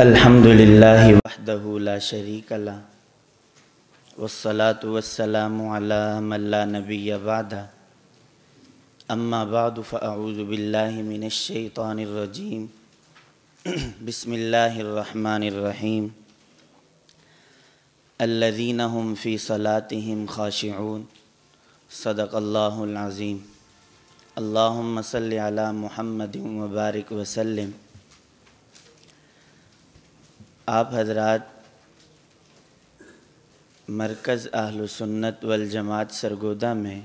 الحمد لله وحده لا شريك له والصلاة والسلام على من لا نبي بعده أما بعد فأعوذ بالله من الشيطان الرجيم بسم الله الرحمن الرحيم الذين هم في صلاتهم خاشعون صدق الله العظيم اللهم صل على محمد وبارك وسلم आप हजरात मरकज़ सुन्नत वल जमात सरगोदा में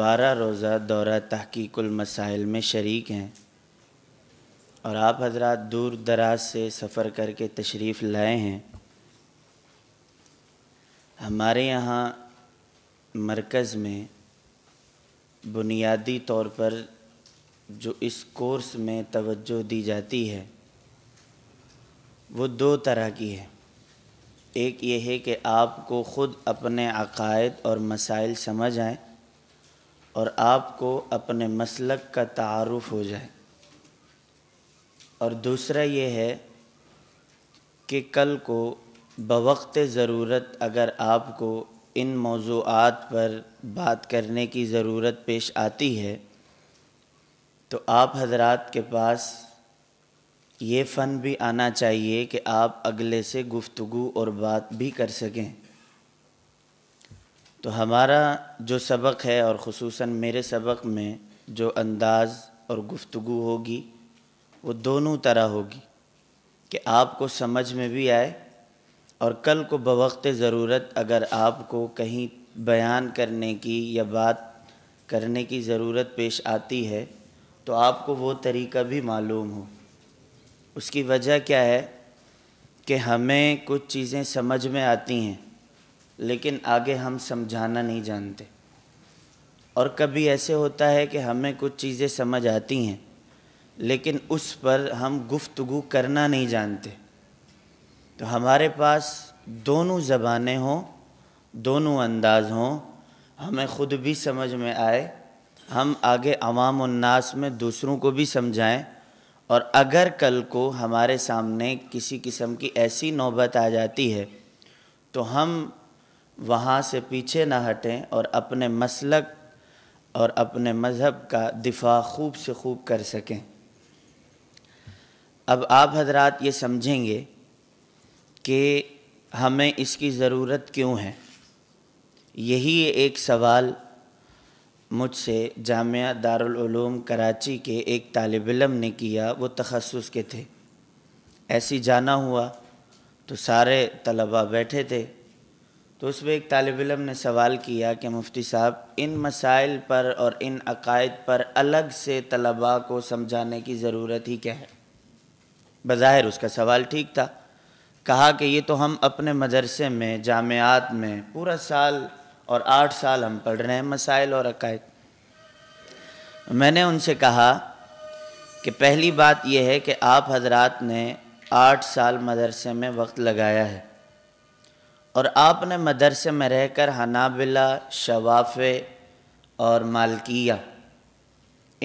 बारह रोज़ा दौरा तहकीकुल मसाइल में शरीक हैं और आप हजरात दूर दराज से सफ़र करके तशरीफ़ लाए हैं हमारे यहाँ मरकज़ में बुनियादी तौर पर जो इस कोर्स में तवज्जो दी जाती है वो दो तरह की है एक ये है कि आपको ख़ुद अपने अकायद और मसाइल समझ आए और आपको अपने मसलक का तारफ़ हो जाए और दूसरा ये है कि कल को बवक्त ज़रूरत अगर आपको इन मौजूद पर बात करने की ज़रूरत पेश आती है तो आप हजरात के पास ये फ़न भी आना चाहिए कि आप अगले से गुफ्तु और बात भी कर सकें तो हमारा जो सबक है और खसूस मेरे सबक में जो अंदाज़ और गुफ्तगु होगी वो दोनों तरह होगी कि आपको समझ में भी आए और कल को बवक्त ज़रूरत अगर आपको कहीं बयान करने की या बात करने की ज़रूरत पेश आती है तो आपको वो तरीका भी मालूम हो उसकी वजह क्या है कि हमें कुछ चीज़ें समझ में आती हैं लेकिन आगे हम समझाना नहीं जानते और कभी ऐसे होता है कि हमें कुछ चीज़ें समझ आती हैं लेकिन उस पर हम गुफ्तगु करना नहीं जानते तो हमारे पास दोनों ज़बानें हों दोनों अंदाज हों हमें ख़ुद भी समझ में आए हम आगे अवाम उन्नास में दूसरों को भी समझाएं और अगर कल को हमारे सामने किसी किस्म की ऐसी नौबत आ जाती है तो हम वहाँ से पीछे ना हटें और अपने मसलक और अपने मज़हब का दिफा खूब से खूब कर सकें अब आप हजरात ये समझेंगे कि हमें इसकी ज़रूरत क्यों है यही एक सवाल मुझसे जामिया दारुलूम कराची के एक तालब इलम ने किया वो तखसस के थे ऐसी जाना हुआ तो सारे तलबा बैठे थे तो उसमें एक तालब इलम ने सवाल किया कि मुफ्ती साहब इन मसाइल पर और इन अकायद पर अलग से तलबा को समझाने की ज़रूरत ही क्या है बज़ाहिर उसका सवाल ठीक था कहा कि ये तो हम अपने मदरसे में जामियात में पूरा साल और आठ साल हम पढ़ रहे हैं मसाइल और अकायद मैंने उनसे कहा कि पहली बात यह है कि आप हजरात ने आठ साल मदरसे में वक्त लगाया है और आपने मदरसे में रहकर हनाबिला शवाफ़ और मालकिया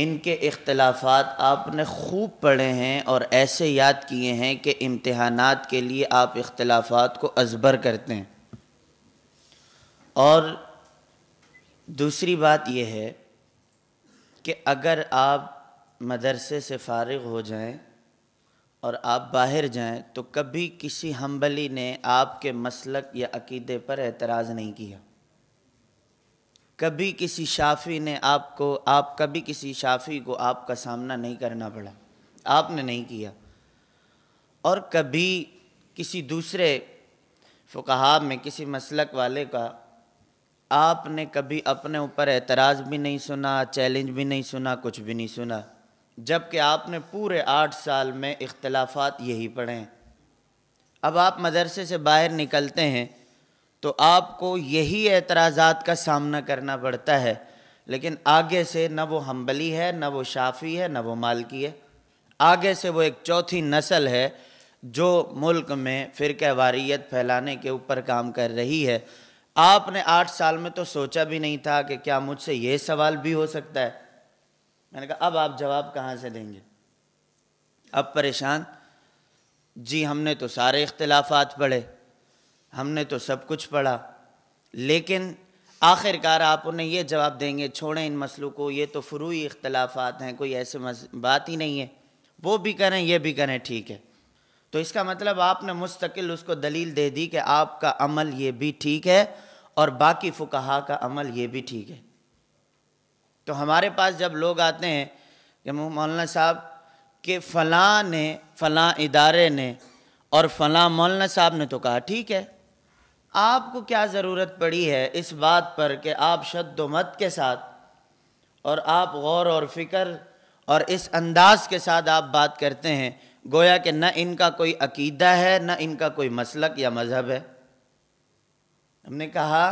इनके इख्तलाफात आपने खूब पढ़े हैं और ऐसे याद किए हैं कि इम्तहान के लिए आप इख्तलाफात को अजबर करते हैं और दूसरी बात यह है कि अगर आप मदरसे से फारग हो जाएं और आप बाहर जाएं तो कभी किसी हम्बली ने आपके मसलक या अकीदे पर एतराज़ नहीं किया कभी किसी शाफ़ी ने आपको आप कभी किसी शाफ़ी को आपका सामना नहीं करना पड़ा आपने नहीं किया और कभी किसी दूसरे फ़ुकाहा में किसी मसलक वाले का आपने कभी अपने ऊपर एतराज़ भी नहीं सुना चैलेंज भी नहीं सुना कुछ भी नहीं सुना जबकि आपने पूरे आठ साल में इख्तलाफात यही पढ़े हैं अब आप मदरसे से बाहर निकलते हैं तो आपको यही एतराज़ात का सामना करना पड़ता है लेकिन आगे से न वो हम्बली है न वो शाफ़ी है न वो मालकी है आगे से वो एक चौथी नस्ल है जो मुल्क में फिर वारियत फैलाने के ऊपर काम कर रही है आपने आठ साल में तो सोचा भी नहीं था कि क्या मुझसे ये सवाल भी हो सकता है मैंने कहा अब आप जवाब कहाँ से देंगे अब परेशान जी हमने तो सारे इख्तलाफात पढ़े हमने तो सब कुछ पढ़ा लेकिन आखिरकार आप उन्हें ये जवाब देंगे छोड़ें इन मसलों को ये तो फ्रूई इख्तलाफात हैं कोई ऐसे बात ही नहीं है वो भी करें ये भी करें ठीक है तो इसका मतलब आपने मुस्तकिल उसको दलील दे दी कि आपका अमल ये भी ठीक है और बाकी फुकाहा का अमल ये भी ठीक है तो हमारे पास जब लोग आते हैं कि मौलाना साहब के फ़लाँ ने फ़लाँ इदारे ने और फलां मौलाना साहब ने तो कहा ठीक है आपको क्या ज़रूरत पड़ी है इस बात पर कि आप शद मत के साथ और आप गौर और फिक्र और इस अंदाज़ के साथ आप बात करते हैं गोया कि न इनका कोई अकीदा है न इनका कोई मसलक या मज़हब है हमने कहा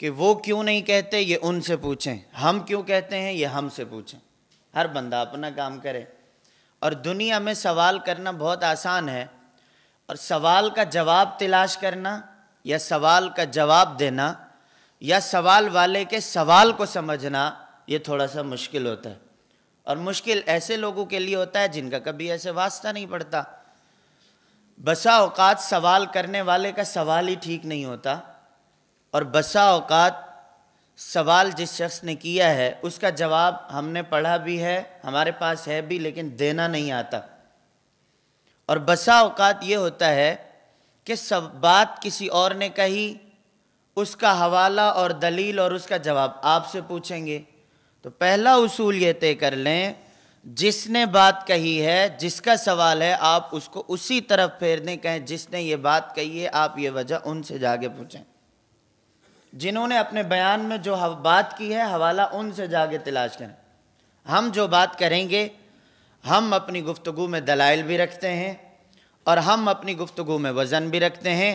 कि वो क्यों नहीं कहते ये उनसे पूछें हम क्यों कहते हैं ये हमसे पूछें हर बंदा अपना काम करे और दुनिया में सवाल करना बहुत आसान है और सवाल का जवाब तलाश करना या सवाल का जवाब देना या सवाल वाले के सवाल को समझना ये थोड़ा सा मुश्किल होता है और मुश्किल ऐसे लोगों के लिए होता है जिनका कभी ऐसे वास्ता नहीं पड़ता बसा अवकात सवाल करने वाले का सवाल ही ठीक नहीं होता और बसा अवकात सवाल जिस शख्स ने किया है उसका जवाब हमने पढ़ा भी है हमारे पास है भी लेकिन देना नहीं आता और बसा अवकात ये होता है कि सब बात किसी और ने कही उसका हवाला और दलील और उसका जवाब आपसे पूछेंगे तो पहला उसूल ये तय कर लें जिसने बात कही है जिसका सवाल है आप उसको उसी तरफ फेर दें कहें जिसने ये बात कही है आप ये वजह उनसे जाके पूछें जिन्होंने अपने बयान में जो बात की है हवाला उनसे जाके तलाश करें हम जो बात करेंगे हम अपनी गुफ्तु में दलाइल भी रखते हैं और हम अपनी गुफ्तु में वज़न भी रखते हैं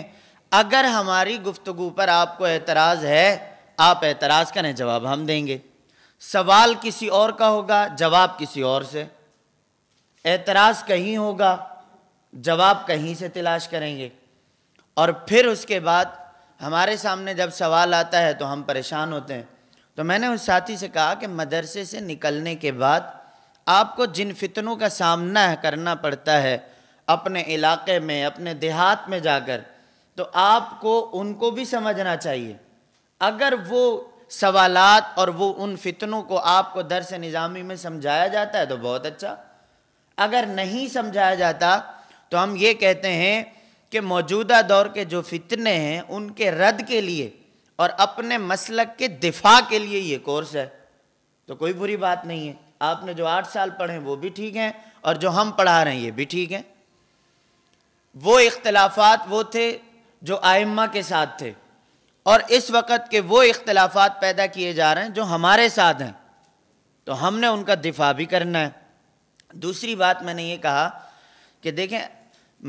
अगर हमारी गुफ्तु पर आपको एतराज़ है आप एतराज़ करें जवाब हम देंगे सवाल किसी और का होगा जवाब किसी और से एतराज़ कहीं होगा जवाब कहीं से तलाश करेंगे और फिर उसके बाद हमारे सामने जब सवाल आता है तो हम परेशान होते हैं तो मैंने उस साथी से कहा कि मदरसे से निकलने के बाद आपको जिन फितनों का सामना करना पड़ता है अपने इलाके में अपने देहात में जाकर तो आपको उनको भी समझना चाहिए अगर वो सवालात और वो उन फितनों को आपको दरस निज़ामी में समझाया जाता है तो बहुत अच्छा अगर नहीं समझाया जाता तो हम ये कहते हैं कि मौजूदा दौर के जो फितने हैं उनके रद्द के लिए और अपने मसलक के दिफा के लिए ये कोर्स है तो कोई बुरी बात नहीं है आपने जो आठ साल पढ़े वो भी ठीक हैं और जो हम पढ़ा रहे हैं ये भी ठीक हैं वो इख्तलाफात वो थे जो आइम्मा के साथ थे और इस वक्त के वो इख्तलाफात पैदा किए जा रहे हैं जो हमारे साथ हैं तो हमने उनका दिफा भी करना है दूसरी बात मैंने ये कहा कि देखें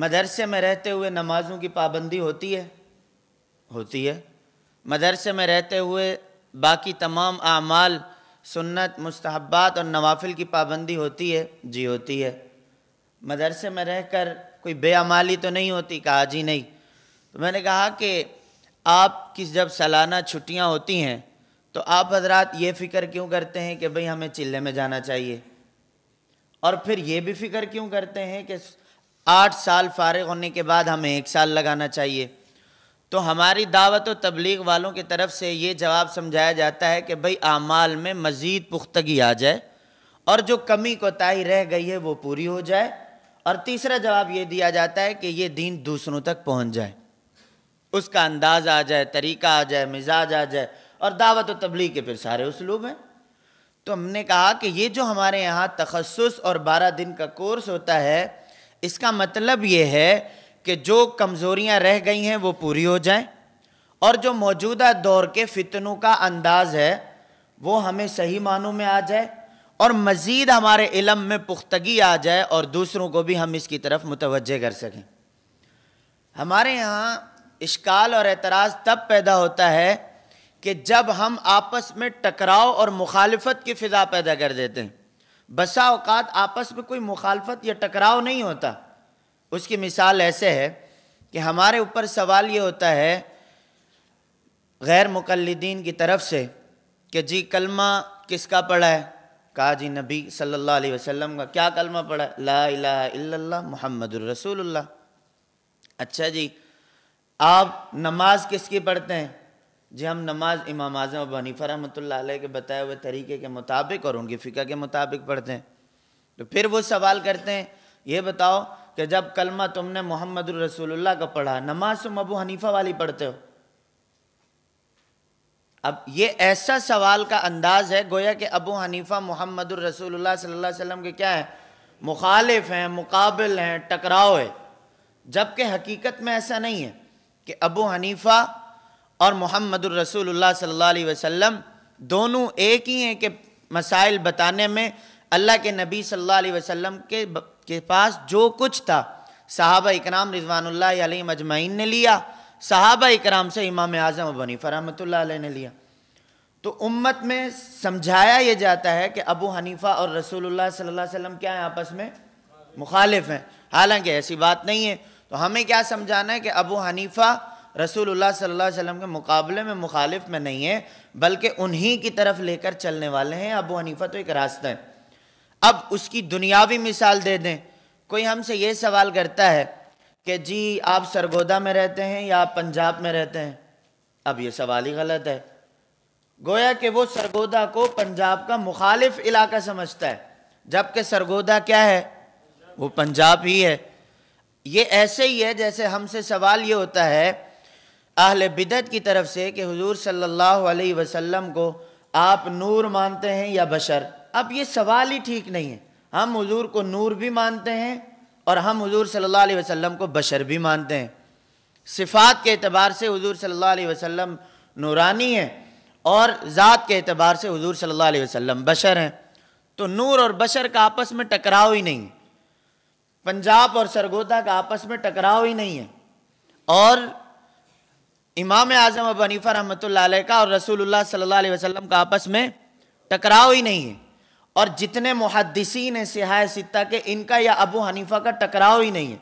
मदरसे में रहते हुए नमाज़ों की पाबंदी होती है होती है मदरसे में रहते हुए बाकी तमाम आमाल सुन्नत मुस्तहबात और नवाफिल की पाबंदी होती है जी होती है मदरसे में रहकर कोई बेअमाली तो नहीं होती कहा जी नहीं तो मैंने कहा कि आप किस जब सालाना छुट्टियाँ होती हैं तो आप हजरात ये फ़िक्र क्यों करते हैं कि भाई हमें चिल्ले में जाना चाहिए और फिर ये भी फ़िक्र क्यों करते हैं कि आठ साल फारग होने के बाद हमें एक साल लगाना चाहिए तो हमारी दावत व तबलीग वालों की तरफ से ये जवाब समझाया जाता है कि भाई आमाल में मज़ीद पुख्तगी आ जाए और जो कमी कोताही रह गई है वो पूरी हो जाए और तीसरा जवाब ये दिया जाता है कि ये दीन दूसरों तक पहुँच जाए उसका अंदाज आ जाए तरीका आ जाए मिजाज आ जाए और दावत व तबलीग के फिर सारे उसलूब हैं तो हमने कहा कि ये जो हमारे यहाँ तखसस और बारह दिन का कोर्स होता है इसका मतलब ये है कि जो कमज़ोरियाँ रह गई हैं वो पूरी हो जाएँ और जो मौजूदा दौर के फितनों का अंदाज़ है वो हमें सही मानों में आ जाए और मज़ीद हमारे इलम में पुख्तगी आ जाए और दूसरों को भी हम इसकी तरफ मुतवजह कर सकें हमारे यहाँ इश्काल और एतराज़ तब पैदा होता है कि जब हम आपस में टकराव और मुखालफत की फ़िज़ा पैदा कर देते हैं बसा अवकात आपस में कोई मुखालफत या टकराव नहीं होता उसकी मिसाल ऐसे है कि हमारे ऊपर सवाल ये होता है गैर मुकलदीन की तरफ से कि जी कलमा किसका पढ़ा है कहा जी नबी सल्लल्लाहु अलैहि वसल्लम का क्या कलमा पढ़ा है ला इला इल्लल्लाह मोहम्मद रसूलुल्लाह अच्छा जी आप नमाज किसकी पढ़ते हैं जी हम नमाज इमाम आजम अब हनीफा रहमत के बताए हुए तरीके के मुताबिक और उनकी फ़िका के मुताबिक पढ़ते हैं तो फिर वो सवाल करते हैं ये बताओ कि जब कलमा तुमने मोहम्मद रसूलुल्लाह का पढ़ा नमाज तुम अबू हनीफा वाली पढ़ते हो अब ये ऐसा सवाल का अंदाज़ है गोया कि अबू हनीफा मोहम्मद रसूलुल्लाह सल्लल्लाहु अलैहि वसल्लम के क्या है मुखालिफ हैं मुकाबिल हैं टकराव है जबकि हकीकत में ऐसा नहीं है कि अबू हनीफ़ा और मोहम्मद रसूलुल्लाह अलैहि वसल्लम दोनों एक ही हैं कि मसाइल बताने में अल्लाह के नबी सल्लल्लाहु अलैहि वसल्लम के के पास जो कुछ था साहब इकराम रिजवानुल्लाह मजमाइन ने लिया साहबा इकराम से इमाम आज़म अबनी फ़रहमत ने लिया तो उम्मत में समझाया ये जाता है कि अबू हनीफ़ा और रसूलुल्लाह सल्लल्लाहु अलैहि वसल्लम क्या हैं आपस में मुखालिफ हैं हालांकि ऐसी बात नहीं है तो हमें क्या समझाना है कि अबू हनीफ़ा रसूलुल्लाह सल्लल्लाहु अलैहि वसल्लम के मुकाबले में मुखालिफ में नहीं है बल्कि उन्हीं की तरफ लेकर चलने वाले हैं अबू हनीफ़ा तो एक रास्ता है अब उसकी दुनियावी मिसाल दे दें कोई हमसे ये सवाल करता है कि जी आप सरगोदा में रहते हैं या आप पंजाब में रहते हैं अब ये सवाल ही गलत है गोया कि वो सरगोदा को पंजाब का मुखालिफ इलाका समझता है जबकि सरगोदा क्या है वो पंजाब ही है ये ऐसे ही है जैसे हमसे सवाल ये होता है अहल बिदत की तरफ से कि हुजूर सल्लल्लाहु अलैहि वसल्लम को आप नूर मानते हैं या बशर अब ये सवाल ही ठीक नहीं है हम हुजूर को नूर भी मानते हैं और हम हुजूर सल्लल्लाहु अलैहि वसल्लम को बशर भी मानते हैं सिफात के अतबार से हजूर सल्ला वसम नूरानी हैं और ज़ात के अतबार से हजूर सल्ला वसम बशर हैं तो नूर और बशर का आपस में टकराव ही नहीं है पंजाब और सरगोदा का आपस में टकराव ही नहीं है और इमाम आजम अब हनीफा रहमत का और रसूलुल्लाह सल्लल्लाहु अलैहि वसल्लम का आपस में टकराव ही नहीं है और जितने मुहदसिन हैं सिहाय सित्ता के इनका या अबू हनीफा का टकराव ही नहीं है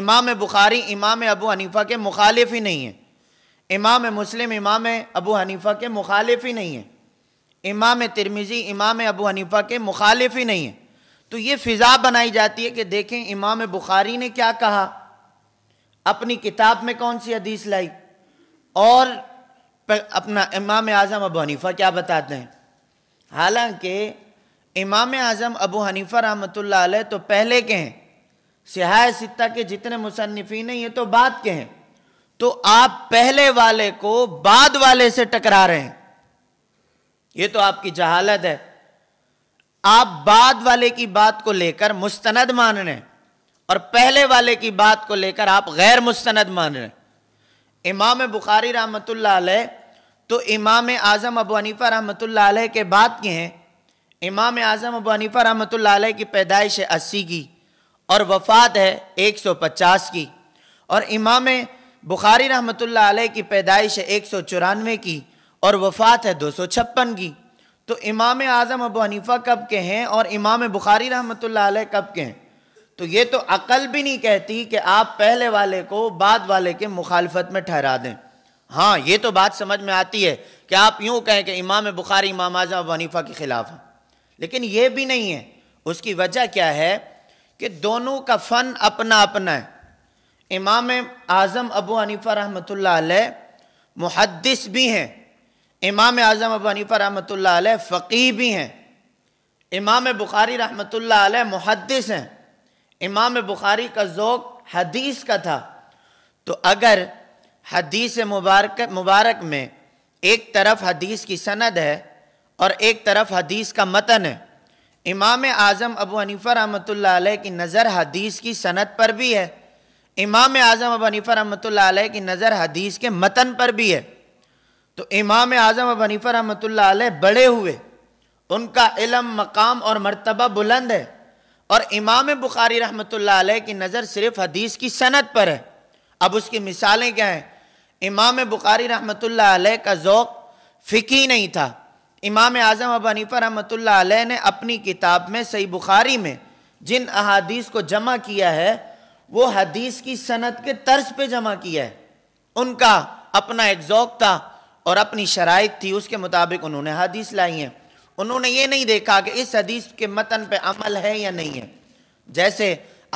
इमाम बुखारी इमाम अबू हनीफा के मुखालिफ ही नहीं है इमाम मुस्लिम इमाम अबू हनीफा के मुखालिफ ही नहीं है इमाम तिरमिज़ी इमाम अबू हनीफा के मुखालिफ ही नहीं है तो ये फिज़ा बनाई जाती है कि देखें इमाम बुखारी ने क्या कहा अपनी किताब में कौन सी हदीस लाई और अपना इमाम आज़म अबू हनीफ़ा क्या बताते हैं हालांकि इमाम आज़म अबू हनीफ़ा रहमत ला तो पहले के हैं सिहाय सित्ता के जितने मुसनफी हैं ये तो बाद के हैं तो आप पहले वाले को बाद वाले से टकरा रहे हैं ये तो आपकी जहालत है आप बाद वाले की बात को लेकर मुस्तनद मान रहे हैं और पहले वाले की बात को लेकर आप गैर मुस्तनद मान रहे हैं इमाम बुखारी रहमत तो इमाम आज़म अबू हनीफ़ा रहमत के बाद के हैं इमाम आज़म अबू हनीफ़ा रहमत की पैदाइश है अस्सी की और वफ़ात है एक सौ पचास की और इमाम बुखारी रहमत की पैदाइश है एक सौ चौरानवे की और वफ़ात है दो सौ छप्पन की तो इमाम आज़म अबू हनीफ़ा कब के हैं और इमाम बुखारी रहमत कब के हैं तो ये तो अकल भी नहीं कहती कि आप पहले वाले को बाद वाले के मुखालफत में ठहरा दें हाँ ये तो बात समझ में आती है कि आप यूँ कहें कि इमाम बुखारी इमाम आज़म अबू हनीफ़ा के ख़िलाफ़ हैं लेकिन ये भी नहीं है उसकी वजह क्या है कि दोनों का फ़न अपना अपना है इमाम आज़म अबू हनीफ़ा रहमत महदस भी हैं इमाम आज़म अब हनीफा रहमत फ़कीह भी हैं इमाम बुखारी रहमत मुहदस हैं इमाम बुखारी का जोक हदीस का था तो अगर हदीस मुबारक मुबारक में एक तरफ हदीस की सनद है और एक तरफ हदीस का मतन है इमाम आज़म अबू हनीफ़ा रहमत की नज़र हदीस की सनद पर भी है इमाम आज़म अबू हनीफ़ा रहमत की नज़र हदीस के मतन पर भी है तो इमाम आजम अब हनीफा रहमत बड़े हुए उनका इलम मकाम और मरतबा बुलंद है और इमाम बुखारी रहमत की नज़र सिर्फ हदीस की सनत पर है अब उसकी मिसालें क्या हैं इमाम बुखारी रहमत का ओक़ फ़िकी नहीं था इमाम आज़म अब हनीफ़ा रहमत ने अपनी किताब में सही बुखारी में जिन अहादीस को जमा किया है वो हदीस की सनत के तर्ज पर जमा किया है उनका अपना एक ओक़ था और अपनी शराइ थी उसके मुताबिक उन्होंने हदीस लाई है उन्होंने ये नहीं देखा कि इस हदीस के मतन पे अमल है या नहीं है जैसे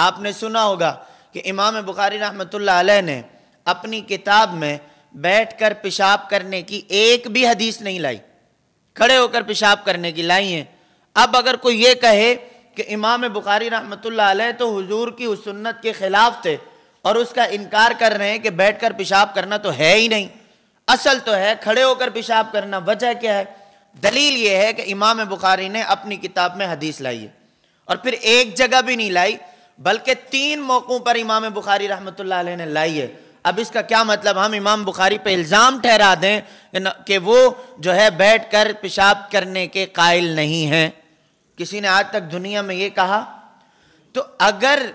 आपने सुना होगा कि इमाम बुखारी रहमत ने अपनी किताब में बैठ कर पेशाब करने की एक भी हदीस नहीं लाई खड़े होकर पेशाब करने की लाई हैं अब अगर कोई ये कहे कि इमाम बुखारी रहमत तो हजूर की उस सुन्नत के ख़िलाफ़ थे और उसका इनकार कर रहे हैं कि बैठ कर पेशाब करना तो है ही नहीं असल तो है खड़े होकर पेशाब करना वजह क्या है दलील ये है कि इमाम बुखारी ने अपनी किताब में हदीस लाई है और फिर एक जगह भी नहीं लाई बल्कि तीन मौक़ों पर इमाम बुखारी रहमत ने लाई है अब इसका क्या मतलब हम इमाम बुखारी पे इल्ज़ाम ठहरा दें कि वो जो है बैठ कर पेशाब करने के कायल नहीं हैं किसी ने आज तक दुनिया में ये कहा तो अगर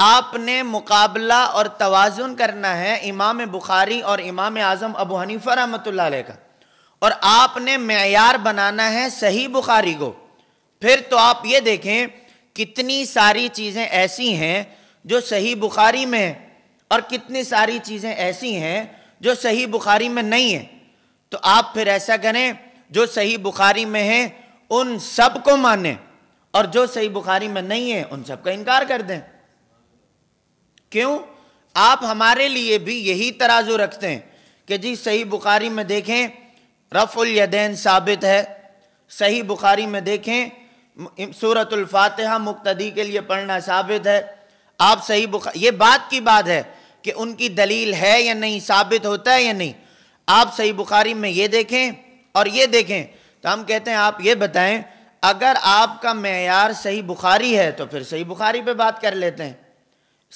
आपने मुकाबला और तवाजुन करना है इमाम बुखारी और इमाम आज़म अबू हनीफ़ा रहमत का और आपने मैार बनाना है सही बुखारी को फिर तो आप ये देखें कितनी सारी चीज़ें ऐसी हैं जो सही बुखारी में है और कितनी सारी चीज़ें ऐसी हैं जो सही बुखारी में नहीं है तो आप फिर ऐसा करें जो सही बुखारी में है उन सब को माने और जो सही बुखारी में नहीं है उन सब का इनकार कर दें क्यों आप हमारे लिए भी यही तराजू रखते हैं कि जी सही बुखारी में देखें रफ़ुल यदेन साबित है सही बुखारी में देखें सूरतुल्फातहा मुक्तदी के लिए पढ़ना साबित है आप सही बुखारी ये बात की बात है कि उनकी दलील है या नहीं साबित होता है या नहीं आप सही बुखारी में ये देखें और ये देखें तो हम कहते हैं आप ये बताएं अगर आपका मैार सही बुखारी है तो फिर सही बुखारी पे बात कर लेते हैं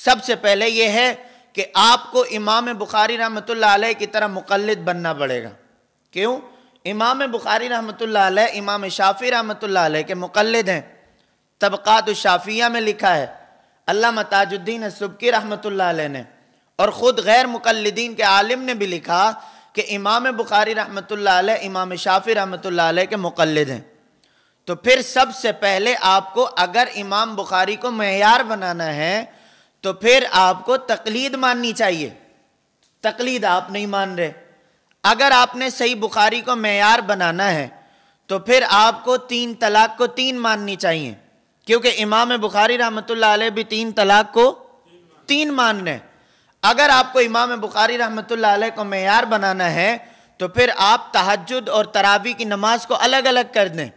सबसे पहले यह है कि आपको इमाम बुखारी रहमत की तरह मुकलद बनना पड़ेगा क्यों इमाम बुखारी रहमत इमाम शाफ़ी रहमत के मुकलद हैं तबक़ात शाफिया में लिखा है अल्लाह ताजुद्दीन सुबकी रहमत ने और ख़ुद गैर मुकलदीन के आलिम ने भी लिखा कि इमाम बुखारी रहमत इमाम शाफी रहमत के मुकलद हैं तो फिर सबसे पहले आपको अगर इमाम बुखारी को मैार बनाना है तो फिर आपको तकलीद माननी चाहिए तकलीद आप नहीं मान रहे अगर आपने सही बुखारी को मैार बनाना है तो फिर आपको तीन तलाक को तीन माननी चाहिए क्योंकि इमाम बुखारी रहमत आलह भी तीन तलाक को तीन मान रहे अगर आपको इमाम बुखारी रहमत आलह को मैार बनाना है तो फिर आप तहजद और तरावी की नमाज को अलग अलग कर दें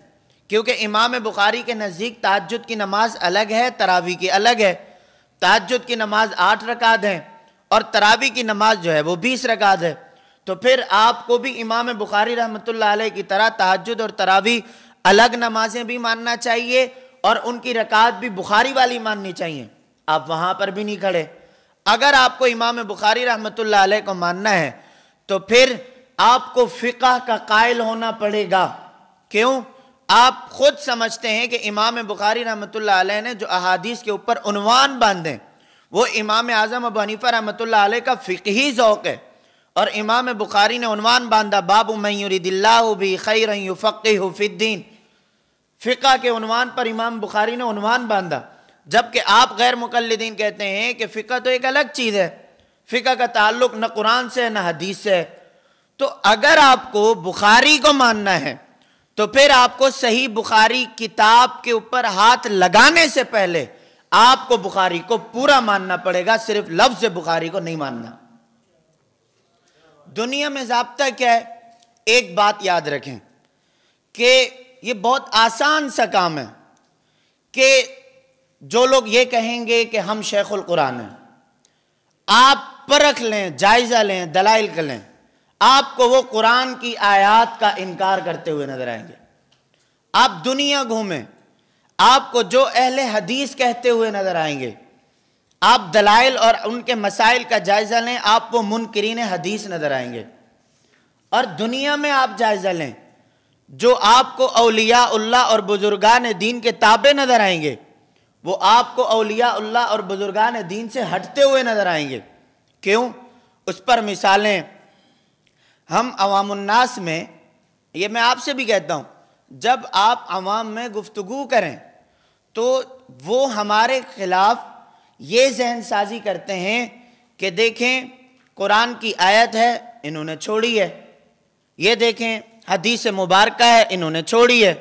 क्योंकि इमाम बुखारी के नज़दीक तहजद की नमाज अलग है तरावी की अलग है तहजद की नमाज आठ रकात है और तरावी की नमाज जो है वो बीस रकात है तो फिर आपको भी इमाम बुखारी रहमतुल्लाह की तरह तहजद और तरावी अलग नमाजें भी मानना चाहिए और उनकी रकात भी बुखारी वाली माननी चाहिए आप वहाँ पर भी नहीं खड़े अगर आपको इमाम बुखारी रहमतुल्लाह को मानना है तो फिर आपको फ़िका का कायल होना पड़ेगा क्यों आप खुद समझते हैं कि इमाम बुखारी रहमत ने जो अहादीस के ऊपर उनवान बांधें वो इमाम आज़म अब हनीफ़ा रहमत का फ़िकी ओक़ है और इमाम बुखारी ने उनवान बांधा बाबू मयूरी भी खैर फ़िद्दीन फ़िका के उनवान पर इमाम बुखारी ने उनवान बांधा जबकि आप गैर मुकलदीन कहते हैं कि फ़िका तो एक अलग चीज़ है फ़िका का ताल्लुक न कुरान से है न हदीस से है तो अगर आपको बुखारी को मानना है तो फिर आपको सही बुखारी किताब के ऊपर हाथ लगाने से पहले आपको बुखारी को पूरा मानना पड़ेगा सिर्फ लफ्ज बुखारी को नहीं मानना दुनिया में जबता क्या है एक बात याद रखें कि ये बहुत आसान सा काम है कि जो लोग ये कहेंगे कि हम शेखुल कुरान हैं आप परख लें जायज़ा लें दलाइल कर लें आपको वो कुरान की आयात का इनकार करते हुए नजर आएंगे आप दुनिया घूमें आपको जो अहले हदीस कहते हुए नजर आएंगे आप दलाइल और उनके मसाइल का जायज़ा लें आप वो मुनकरीन हदीस नज़र आएंगे और दुनिया में आप जायज़ा लें जो आपको अलिया और बुज़ुर्गान दीन के ताबे नज़र आएंगे वो आपको अलिया और बुज़ुर्गान दीन से हटते हुए नज़र आएंगे क्यों उस पर मिसालें हम अवामन्नास में ये मैं आपसे भी कहता हूँ जब आप अवाम में गुफ्तु करें तो वो हमारे ख़िलाफ़ ये जहन साजी करते हैं कि देखें कुरान की आयत है इन्होंने छोड़ी है ये देखें हदीस मुबारक है इन्होंने छोड़ी है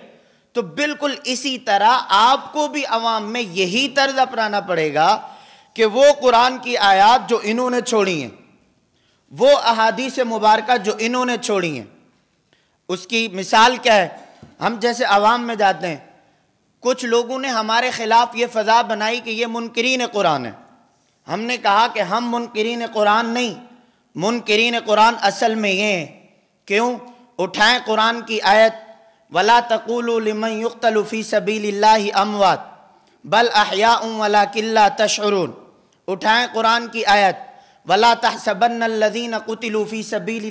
तो बिल्कुल इसी तरह आपको भी अवाम में यही तर्ज अपनाना पड़ेगा कि वो कुरान की आयात जो इन्होंने छोड़ी हैं वो अहादीस मुबारक जो इन्होंने छोड़ी हैं उसकी मिसाल क्या है हम जैसे आवाम में जाते हैं कुछ लोगों ने हमारे ख़िलाफ़ ये फ़जा बनाई कि ये मुनकरीन कुरान है हमने कहा कि हम मुनकरीन कुरान नहीं मुनकरीन कुरान असल में ये हैं क्यों उठाएं कुरान की आयत वला तकूलमयुक्तलफ़ी सबील अमवात बल अहिया वला किल्ला तशरून उठाएं कुरान की आयत वला तहसबनदीन कुतलूफ़ी सबील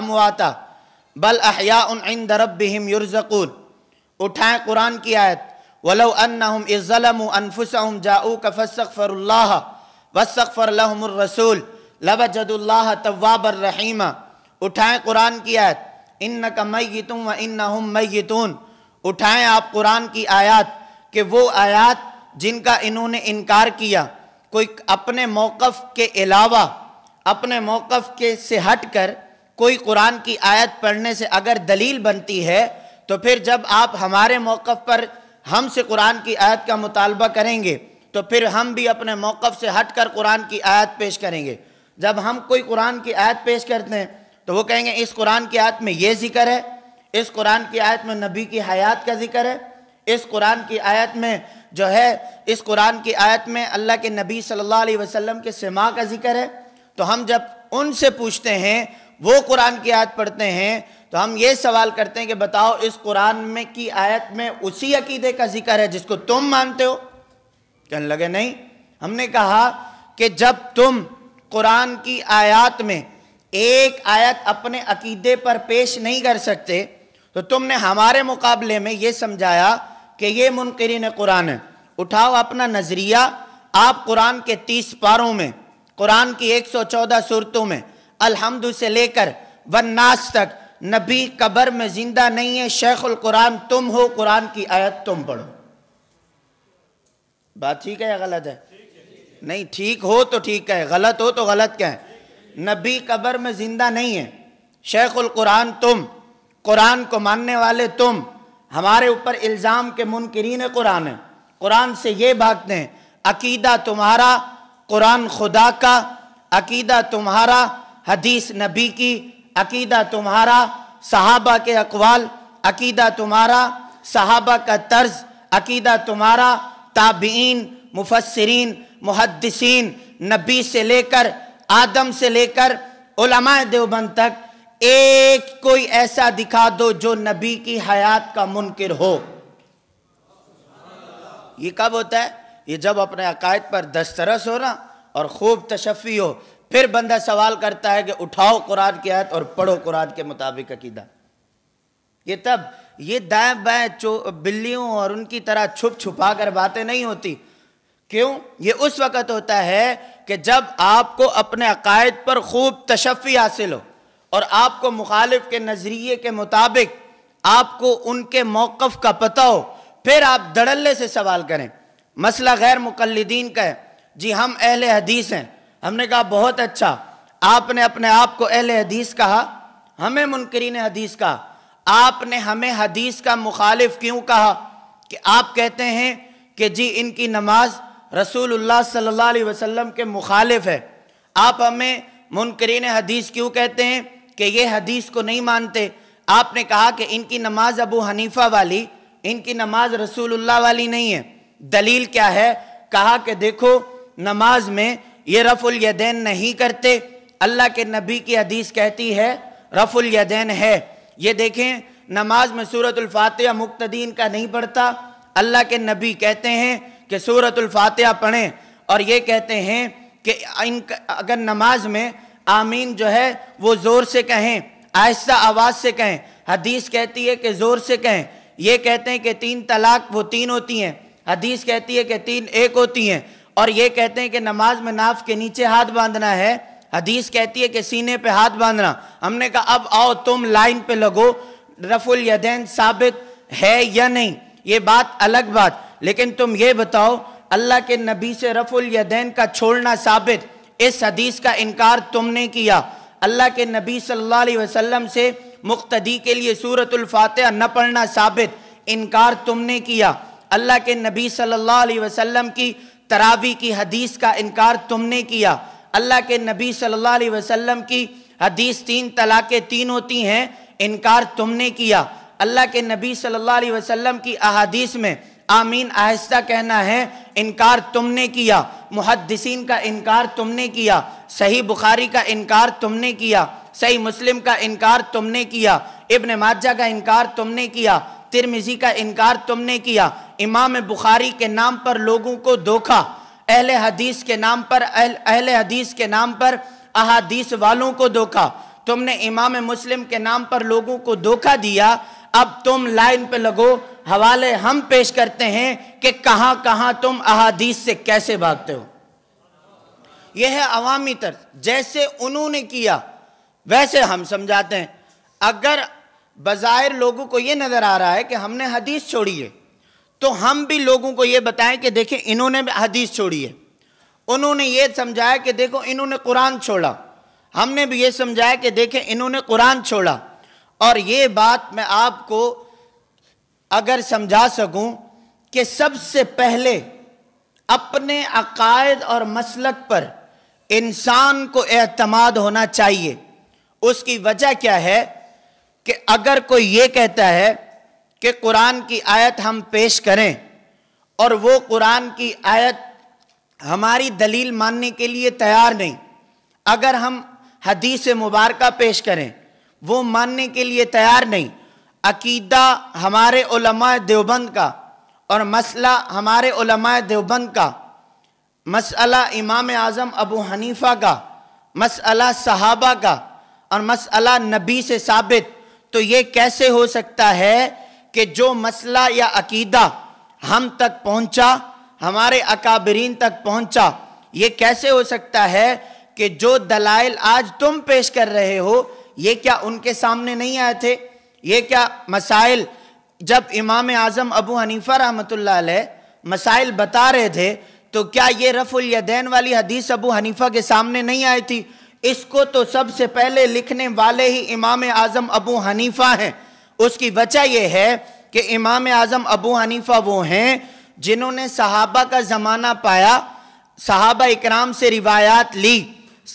अमवाता बल अहियान दरबिम युरज़कून उठाएँ कुरान की आयत वलो अनहम इज़लम अनफुसम जाऊ लब वसफ़रलहमरसूल तवाबर रहीम उठाएँ कुरान की आयत इन का व इन मैतून उठाएँ आप कुरान की आयात कि वो आयात जिनका इन्होंने इनकार किया कोई अपने मौक़ के अलावा अपने मौक़ के से हट कर कोई कुरान की आयत पढ़ने से अगर दलील बनती है तो फिर जब आप हमारे मौक़ पर हमसे कुरान की आयत का मुतालबा करेंगे तो फिर हम भी अपने मौक़ से हट कर कुरान की आयत पेश करेंगे जब हम कोई कुरान की आयत पेश करते हैं तो वो कहेंगे इस कुरान की आयत में ये ज़िक्र है इस कुरान की आयत में नबी की हयात का ज़िक्र है इस कुरान की आयत में जो है इस कुरान की आयत में अल्लाह के नबी सल्लल्लाहु अलैहि वसल्लम के समा का जिक्र है तो हम जब उनसे पूछते हैं वो कुरान की आयत पढ़ते हैं तो हम ये सवाल करते हैं कि बताओ इस कुरान में की आयत में उसी अकीदे का जिक्र है जिसको तुम मानते हो कहने लगे नहीं हमने कहा कि जब तुम कुरान की आयत में एक आयत अपने अकीदे पर पेश नहीं कर सकते तो तुमने हमारे मुकाबले में ये समझाया कि ये मुनकरीन कुरान है उठाओ अपना नज़रिया आप कुरान के तीस पारों में कुरान की एक सौ चौदह सूरतों में अलहमद से लेकर वन्नास तक नबी कबर में ज़िंदा नहीं है शेखुल कुरान तुम हो कुरान की आयत तुम पढ़ो बात ठीक है या गलत है नहीं ठीक हो तो ठीक है गलत हो तो गलत क्या है नबी कबर में ज़िंदा नहीं है शेखुल कुरान तुम कुरान को मानने वाले तुम हमारे ऊपर इल्ज़ाम के मुनकरीन कुरान है कुरान से ये भागते हैं अकीदा तुम्हारा कुरान खुदा का अकीदा तुम्हारा हदीस नबी की अकीदा तुम्हारा सहाबा के अकवाल अकीदा तुम्हारा सहाबा का तर्ज अकीदा तुम्हारा ताबीन मुफसरीन मुहदसिन नबी से लेकर आदम से लेकर देवबंद तक एक कोई ऐसा दिखा दो जो नबी की हयात का मुनकर हो ये कब होता है ये जब अपने अकायद पर दस्तरस हो ना और खूब तशफ़ी हो फिर बंदा सवाल करता है कि उठाओ कुरान की आयत और पढ़ो कुरान के मुताबिक अकीदा ये तब ये दाएं बाएं चो बिल्लियों और उनकी तरह छुप छुपा कर बातें नहीं होती क्यों ये उस वक़्त होता है कि जब आपको अपने अकायद पर खूब तशफ़ी हासिल हो और आपको मुखालिफ के नज़रिए के मुताबिक आपको उनके मौक़ का पता हो फिर आप धड़ल्ले से सवाल करें मसला गैर मुकलदीन का है जी हम अहल हदीस हैं हमने कहा बहुत अच्छा आपने अपने आप को अहल हदीस कहा हमें मुनकरीन हदीस कहा आपने हमें हदीस का मुखालिफ क्यों कहा कि आप कहते हैं कि जी इनकी नमाज रसूलुल्लाह सल्लल्लाहु अलैहि वसल्लम के मुखालिफ है आप हमें मुनकरीन हदीस क्यों कहते हैं कि ये हदीस को नहीं मानते आपने कहा कि इनकी नमाज अबू हनीफा वाली इनकी नमाज रसूलुल्लाह वाली नहीं है दलील क्या है कहा कि देखो नमाज में ये रफ़ुल यदेन नहीं करते अल्लाह के नबी की हदीस कहती है रफ़ुल यदेन है ये देखें नमाज में सूरतुल्फ़ातह मुक्तदीन का नहीं पढ़ता अल्लाह के नबी कहते हैं कि सूरतुल्फ़ातह पढ़ें और ये कहते हैं कि इन अगर नमाज में आमीन जो है वो ज़ोर से कहें आहिस्ता आवाज़ से कहें हदीस कहती है कि ज़ोर से कहें ये कहते हैं कि तीन तलाक वो तीन होती हैं हदीस कहती है कि तीन एक होती हैं और ये कहते हैं कि नमाज में नाफ के नीचे हाथ बांधना है हदीस कहती है कि सीने पे हाथ बांधना हमने कहा अब आओ तुम लाइन पे लगो रफुल यदैन साबित है या नहीं ये बात अलग बात लेकिन तुम ये बताओ अल्लाह के नबी से रफुल यदैन का छोड़ना साबित इस हदीस का इनकार तुमने किया अल्लाह के नबी सल्लल्लाहु अलैहि वसल्लम से मुख्तदी के लिए सूरतुल फातिहा न पढ़ना साबित इनकार तुमने किया अल्लाह के नबी सल्लल्लाहु अलैहि वसल्लम की तरावी की हदीस का इनकार तुमने किया अल्लाह के नबी सल्लल्लाहु अलैहि वसल्लम की हदीस तीन तलाक़ें तीन होती हैं इनकार तुमने किया अल्लाह के नबी सल्लल्लाहु अलैहि वसल्लम की अहादीस में आमीन आहिस्ता कहना है इनकार तुमने किया मुहदसिन का इनकार तुमने किया सही बुखारी का इनकार तुमने किया सही मुस्लिम का इनकार तुमने किया इब्न माजा का इनकार तुमने किया तिरमिजी का इनकार तुमने किया इमाम बुखारी के नाम पर लोगों को धोखा अहल हदीस के नाम पर अहल हदीस के नाम पर अहादीस वालों को धोखा तुमने इमाम मुस्लिम के नाम पर लोगों को धोखा दिया अब तुम लाइन पे लगो हवाले हम पेश करते हैं कि कहां कहां तुम अहादीस से कैसे भागते हो यह है अवामी तर्ज जैसे उन्होंने किया वैसे हम समझाते हैं अगर बाज़ाहिर लोगों को यह नज़र आ रहा है कि हमने हदीस छोड़ी है तो हम भी लोगों को यह बताएं कि देखें इन्होंने हदीस छोड़ी है उन्होंने ये समझाया कि देखो इन्होंने कुरान छोड़ा हमने भी ये समझाया कि देखें इन्होंने कुरान छोड़ा और ये बात मैं आपको अगर समझा सकूं कि सबसे पहले अपने अकायद और मसलक पर इंसान को एतमाद होना चाहिए उसकी वजह क्या है कि अगर कोई ये कहता है कि कुरान की आयत हम पेश करें और वो कुरान की आयत हमारी दलील मानने के लिए तैयार नहीं अगर हम हदीस मुबारक पेश करें वो मानने के लिए तैयार नहीं अकीदा हमारे देवबंद का और मसला हमारे देवबंद का मसला इमाम आज़म अबू हनीफ़ा का मसला सहाबा का और मसला नबी से साबित तो ये कैसे हो सकता है कि जो मसला या अकीदा हम तक पहुंचा हमारे अकाबरीन तक पहुंचा ये कैसे हो सकता है कि जो दलाइल आज तुम पेश कर रहे हो ये क्या उनके सामने नहीं आए थे ये क्या मसाइल जब इमाम आज़म अबू हनीफ़ा रहमत मसाइल बता रहे थे तो क्या ये रफ़ुल यदैन वाली हदीस अबू हनीफ़ा के सामने नहीं आई थी इसको तो सबसे पहले लिखने वाले ही इमाम आज़म अबू हनीफ़ा हैं उसकी वजह यह है कि इमाम आज़म अबू हनीफ़ा वो हैं जिन्होंने सहाबा का ज़माना पाया सहाबा इकराम से रिवायात ली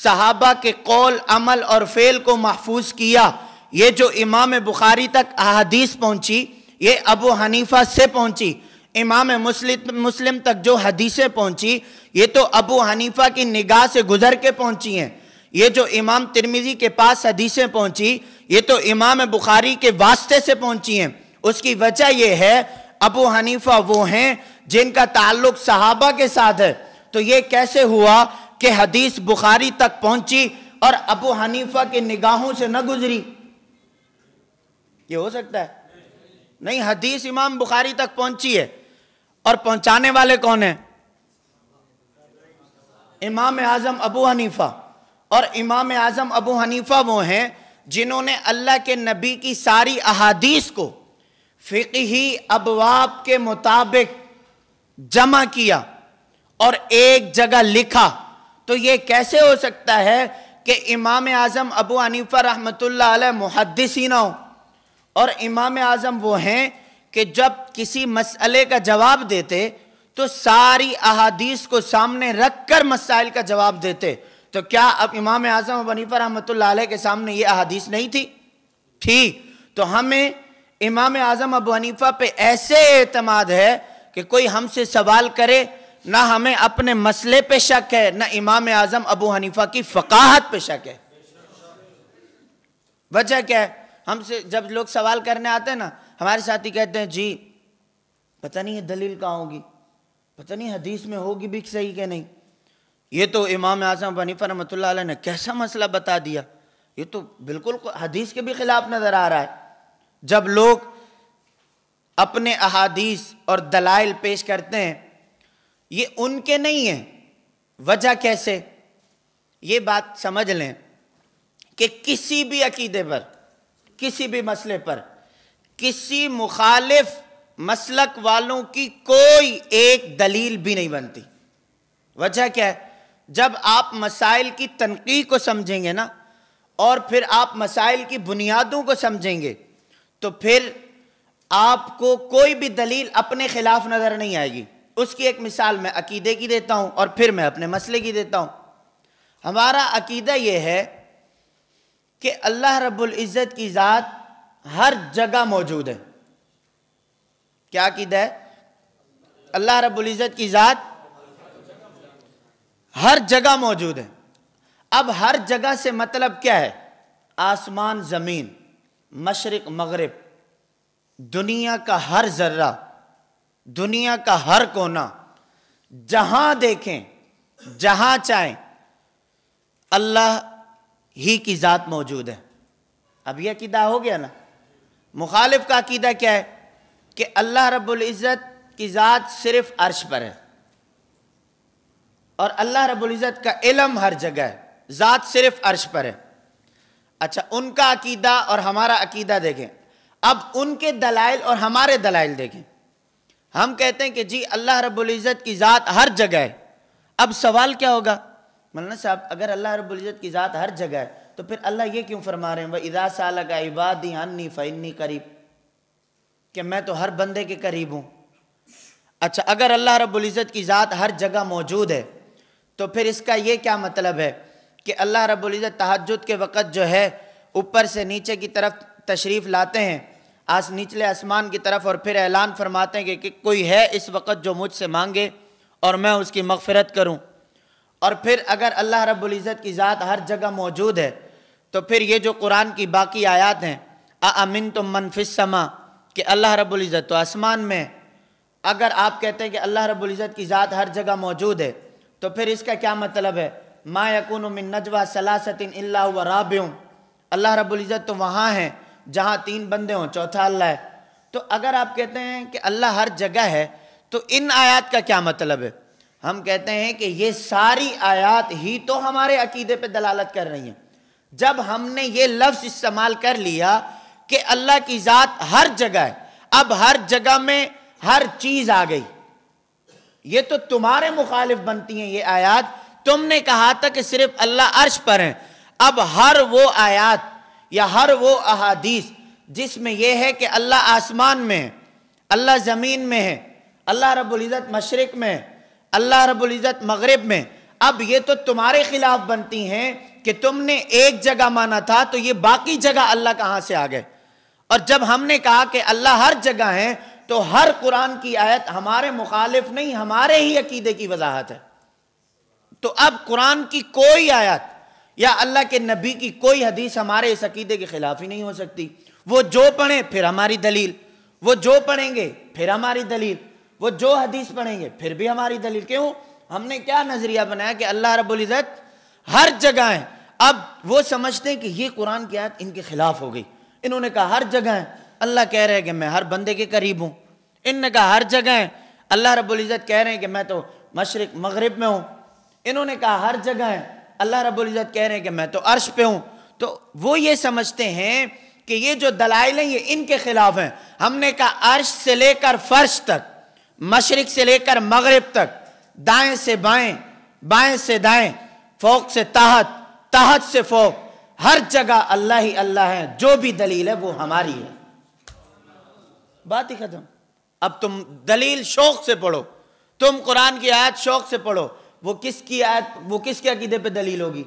सहाबा के कौल अमल और फेल को महफूज किया ये जो इमाम बुखारी तक अदीस पहुंची ये अबू हनीफा से पहुंची इमाम मुस्लिम मुस्लिम तक जो हदीसें पहुंची ये तो अबू हनीफा की निगाह से गुजर के पहुंची हैं ये जो इमाम तिरमिजी के पास हदीसें पहुंची ये तो इमाम बुखारी के वास्ते से पहुंची हैं उसकी वजह यह है अबू हनीफा वो हैं जिनका ताल्लुक सहाबा के साथ है तो ये कैसे हुआ कि हदीस बुखारी तक पहुंची और अबू हनीफा के निगाहों से न गुजरी ये हो सकता है नहीं हदीस इमाम बुखारी तक पहुंची है और पहुंचाने वाले कौन है इमाम आजम अबू हनीफा और इमाम आजम अबू हनीफा वो हैं जिन्होंने अल्लाह के नबी की सारी अहादीस को फिकही अबवाब के मुताबिक जमा किया और एक जगह लिखा तो ये कैसे हो सकता है कि इमाम आज़म अबू अनीफा रहमत मुहदस हो और इमाम आज़म वो हैं कि जब किसी मसले का जवाब देते तो सारी अहादीस को सामने रख कर मसाइल का जवाब देते तो क्या अब इमाम आज़म अबू हनीफ़ा रहमत के सामने ये अहादीस नहीं थी थी तो हमें इमाम आज़म अबू अनीफा पे ऐसे एतमाद है कि कोई हमसे सवाल करे ना हमें अपने मसले पे शक है ना इमाम आजम अबू हनीफा की फ़काहत पे शक है वजह क्या है हमसे जब लोग सवाल करने आते हैं ना हमारे साथी कहते हैं जी पता नहीं ये दलील कहाँ होगी पता नहीं हदीस में होगी भी सही के नहीं ये तो इमाम आजम वनीफा रमत ने कैसा मसला बता दिया ये तो बिल्कुल हदीस के भी खिलाफ नज़र आ रहा है जब लोग अपने अहादीस और दलाइल पेश करते हैं ये उनके नहीं है वजह कैसे ये बात समझ लें कि किसी भी अकीदे पर किसी भी मसले पर किसी मुखालिफ मसलक वालों की कोई एक दलील भी नहीं बनती वजह क्या है जब आप मसाइल की तनकी को समझेंगे ना और फिर आप मसाइल की बुनियादों को समझेंगे तो फिर आपको कोई भी दलील अपने खिलाफ नज़र नहीं आएगी उसकी एक मिसाल मैं अकीदे की देता हूँ और फिर मैं अपने मसले की देता हूँ हमारा अकीदा ये है कि अल्लाह रब्बुल इज़्ज़त की ज़ात हर जगह मौजूद है क्या अकीदा है अल्लाह रब्बुल इज़्ज़त की ज़ात हर जगह मौजूद है अब हर जगह से मतलब क्या है आसमान ज़मीन मशरक़ मगरब दुनिया का हर जर्रा दुनिया का हर कोना जहां देखें जहां चाहें अल्लाह ही की ज़ात मौजूद है अब यह अकीदा हो गया ना मुखालिफ का अकीदा क्या है कि अल्लाह रबुल्जत की ज़ात सिर्फ अर्श पर है और अल्लाह रबुल्जत का इलम हर जगह है ज़ात सिर्फ अर्श पर है अच्छा उनका अकीदा और हमारा अकीदा देखें अब उनके दलाइल और हमारे दलाइल देखें हम कहते हैं कि जी अल्लाह रब्ज़त की ज़ात हर जगह है अब सवाल क्या होगा मौलाना साहब अगर अल्लाह रब्ज़त की ज़ात हर जगह है तो फिर अल्लाह ये क्यों फरमा रहे हैं वह इदा साल का इबादी अन्नी फ़ैनी करीब कि मैं तो हर बंदे के करीब हूँ अच्छा अगर अल्लाह रब्ज़त की ज़ात हर जगह मौजूद है तो फिर इसका ये क्या मतलब है कि अल्लाह रब्ज़त तहजद के वक़्त जो है ऊपर से नीचे की तरफ तशरीफ़ लाते हैं आस निचले आसमान की तरफ और फिर ऐलान फरमाते हैं कि, कि कोई है इस वक्त जो मुझसे मांगे और मैं उसकी मगफरत करूं और फिर अगर अल्लाह रब्ज़त की ज़ात हर जगह मौजूद है तो फिर ये जो कुरान की बाकी आयात हैं आमिन तो मनफिसमा कि अल्लाह रब्ज़त तो आसमान में अगर आप कहते हैं कि अल्लाह रब्ज़त की ज़ात हर जगह मौजूद है तो फिर इसका क्या मतलब है मा यकून मिन नजवा सलासतिन अल्ला राब्यूम अल्लाह रब्ज़त तो वहाँ हैं जहाँ तीन बंदे हों चौथा अल्लाह है तो अगर आप कहते हैं कि अल्लाह हर जगह है तो इन आयात का क्या मतलब है हम कहते हैं कि ये सारी आयात ही तो हमारे अकीदे पे दलालत कर रही हैं जब हमने ये लफ्ज़ इस्तेमाल कर लिया कि अल्लाह की ज़ात हर जगह है अब हर जगह में हर चीज़ आ गई ये तो तुम्हारे मुखालिफ बनती हैं ये आयात तुमने कहा था कि सिर्फ अल्लाह अर्श पर हैं अब हर वो आयात या हर वो अहादीस जिसमें यह है कि अल्लाह आसमान में है अल्लाह ज़मीन में है अल्लाह रबुल्ज़त मशरक़ में है अल्लाह रबुल्ज़त मगरब में अब ये तो तुम्हारे खिलाफ बनती हैं कि तुमने एक जगह माना था तो ये बाकी जगह अल्लाह कहाँ से आ गए और जब हमने कहा कि अल्लाह हर जगह है तो हर कुरान की आयत हमारे मुखालिफ नहीं हमारे ही अकीदे की वजाहत है तो अब कुरान की कोई आयत या अल्लाह के नबी की कोई हदीस हमारे इस अकीदे के खिलाफ ही नहीं हो सकती वो जो पढ़े फिर हमारी दलील वो जो पढ़ेंगे फिर हमारी दलील वो जो हदीस पढ़ेंगे फिर भी हमारी दलील क्यों हमने क्या नज़रिया बनाया कि अल्लाह रबुल्ज़त हर जगह है अब वो समझते हैं कि ये कुरान की आयत इनके खिलाफ हो गई इन्होंने कहा हर जगह है अल्लाह कह रहे हैं कि मैं हर बंदे के करीब हूं इनने कहा हर जगह है अल्लाह रबुल्ज़त कह रहे हैं कि मैं तो मशरक मगरब में हूं इन्होंने कहा हर जगह है अल्लाह रबुल्ज़त कह रहे हैं कि मैं तो अर्श पे हूँ तो वो ये समझते हैं कि ये जो दलाइल हैं ये इनके खिलाफ हैं हमने कहा अर्श से लेकर फर्श तक मशरक से लेकर मगरब तक दाएं से बाएं बाएं से दाएं फोक से ताहत ताहत से फोक हर जगह अल्लाह ही अल्लाह है जो भी दलील है वो हमारी है बात ही खत्म अब तुम दलील शौक से पढ़ो तुम कुरान की आयत शौक से पढ़ो वो किसकी आयत वो किसके अकीदे पे दलील होगी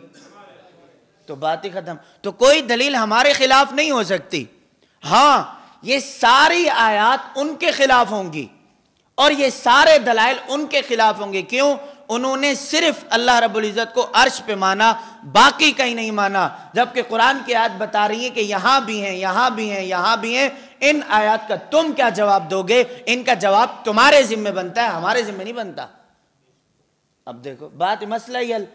तो बात ही खत्म तो कोई दलील हमारे खिलाफ नहीं हो सकती हां ये सारी आयात उनके खिलाफ होंगी और ये सारे दलाइल उनके खिलाफ होंगे क्यों उन्होंने सिर्फ अल्लाह रब्बुल इज़्ज़त को अर्श पे माना बाकी कहीं नहीं माना जबकि कुरान की आयत बता रही है कि यहां भी हैं यहां भी हैं यहां भी हैं इन आयत का तुम क्या जवाब दोगे इनका जवाब तुम्हारे जिम्मे बनता है हमारे जिम्मे नहीं बनता अब देखो बात मसला ही हल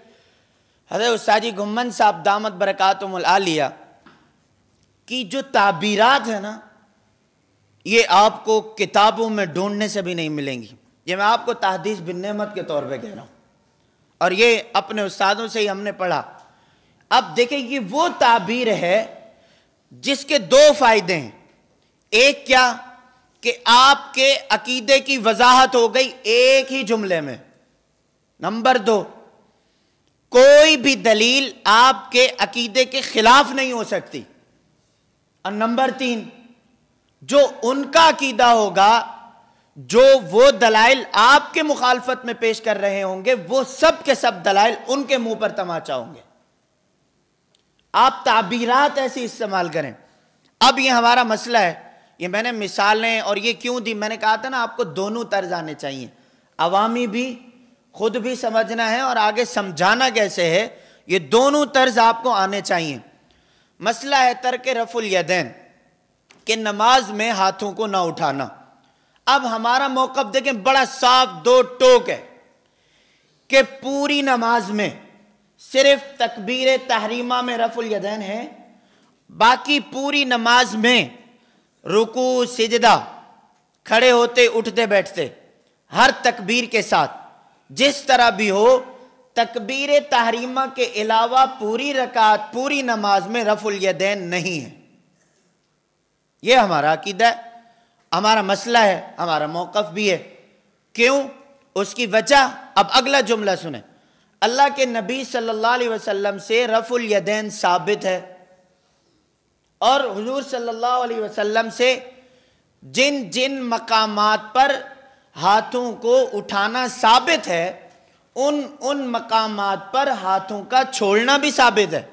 अरे उस्तादी गुम्मन साहब दामद बरकत आलिया की जो ताबीरात है ना ये आपको किताबों में ढूंढने से भी नहीं मिलेंगी ये मैं आपको तहदीस बिन नमत के तौर पे कह रहा हूँ और ये अपने उस्तादों से ही हमने पढ़ा अब देखें ये वो ताबीर है जिसके दो फायदे हैं एक क्या कि आपके अकीदे की वजाहत हो गई एक ही जुमले में नंबर दो कोई भी दलील आपके अकीदे के खिलाफ नहीं हो सकती और नंबर तीन जो उनका अकीदा होगा जो वो दलाइल आपके मुखालफत में पेश कर रहे होंगे वो सब के सब दलाइल उनके मुंह पर तमाचा होंगे आप ताबीरात ऐसी इस्तेमाल करें अब ये हमारा मसला है ये मैंने मिसालें और ये क्यों दी मैंने कहा था ना आपको दोनों तर्ज आने चाहिए अवामी भी खुद भी समझना है और आगे समझाना कैसे है ये दोनों तर्ज आपको आने चाहिए मसला है तर्क रफुल यदैन के नमाज में हाथों को ना उठाना अब हमारा मौका देखें बड़ा साफ दो टोक है कि पूरी नमाज में सिर्फ तकबीर तहरीमा में रफुल यदैन है बाकी पूरी नमाज में रुकू सिजदा खड़े होते उठते बैठते हर तकबीर के साथ जिस तरह भी हो तकबीर तहरीमा के अलावा पूरी रकात पूरी नमाज में रफुल यदैन नहीं है यह हमारा अकीदा है हमारा मसला है हमारा मौकफ भी है क्यों उसकी वजह अब अगला जुमला सुने अल्लाह के नबी सल्लल्लाहु अलैहि वसल्लम से रफुल यदैन साबित है और हुजूर सल्लल्लाहु अलैहि वसल्लम से जिन जिन मकामात पर हाथों को उठाना साबित है उन उन मकामात पर हाथों का छोड़ना भी साबित है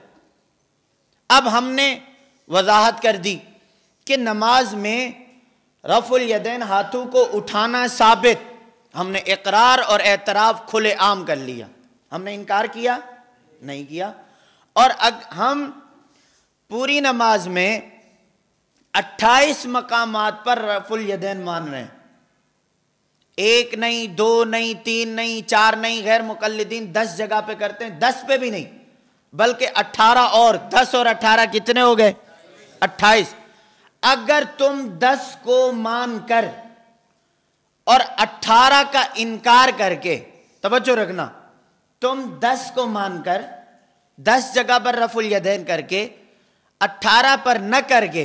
अब हमने वजाहत कर दी कि नमाज में रफुल यदेन हाथों को उठाना साबित हमने इकरार और एतराफ़ खुले आम कर लिया हमने इनकार किया नहीं किया और अग हम पूरी नमाज में 28 मकामात पर रफुल यदेन मान रहे हैं एक नहीं दो नहीं तीन नहीं चार नहीं गैर मुकलदीन दस जगह पे करते हैं दस पे भी नहीं बल्कि अट्ठारह और दस और अट्ठारह कितने हो गए अट्ठाईस अगर तुम दस को मानकर और अट्ठारह का इनकार करके तवज्जो रखना तुम दस को मानकर दस जगह पर रफुल यदेन करके अट्ठारह पर न करके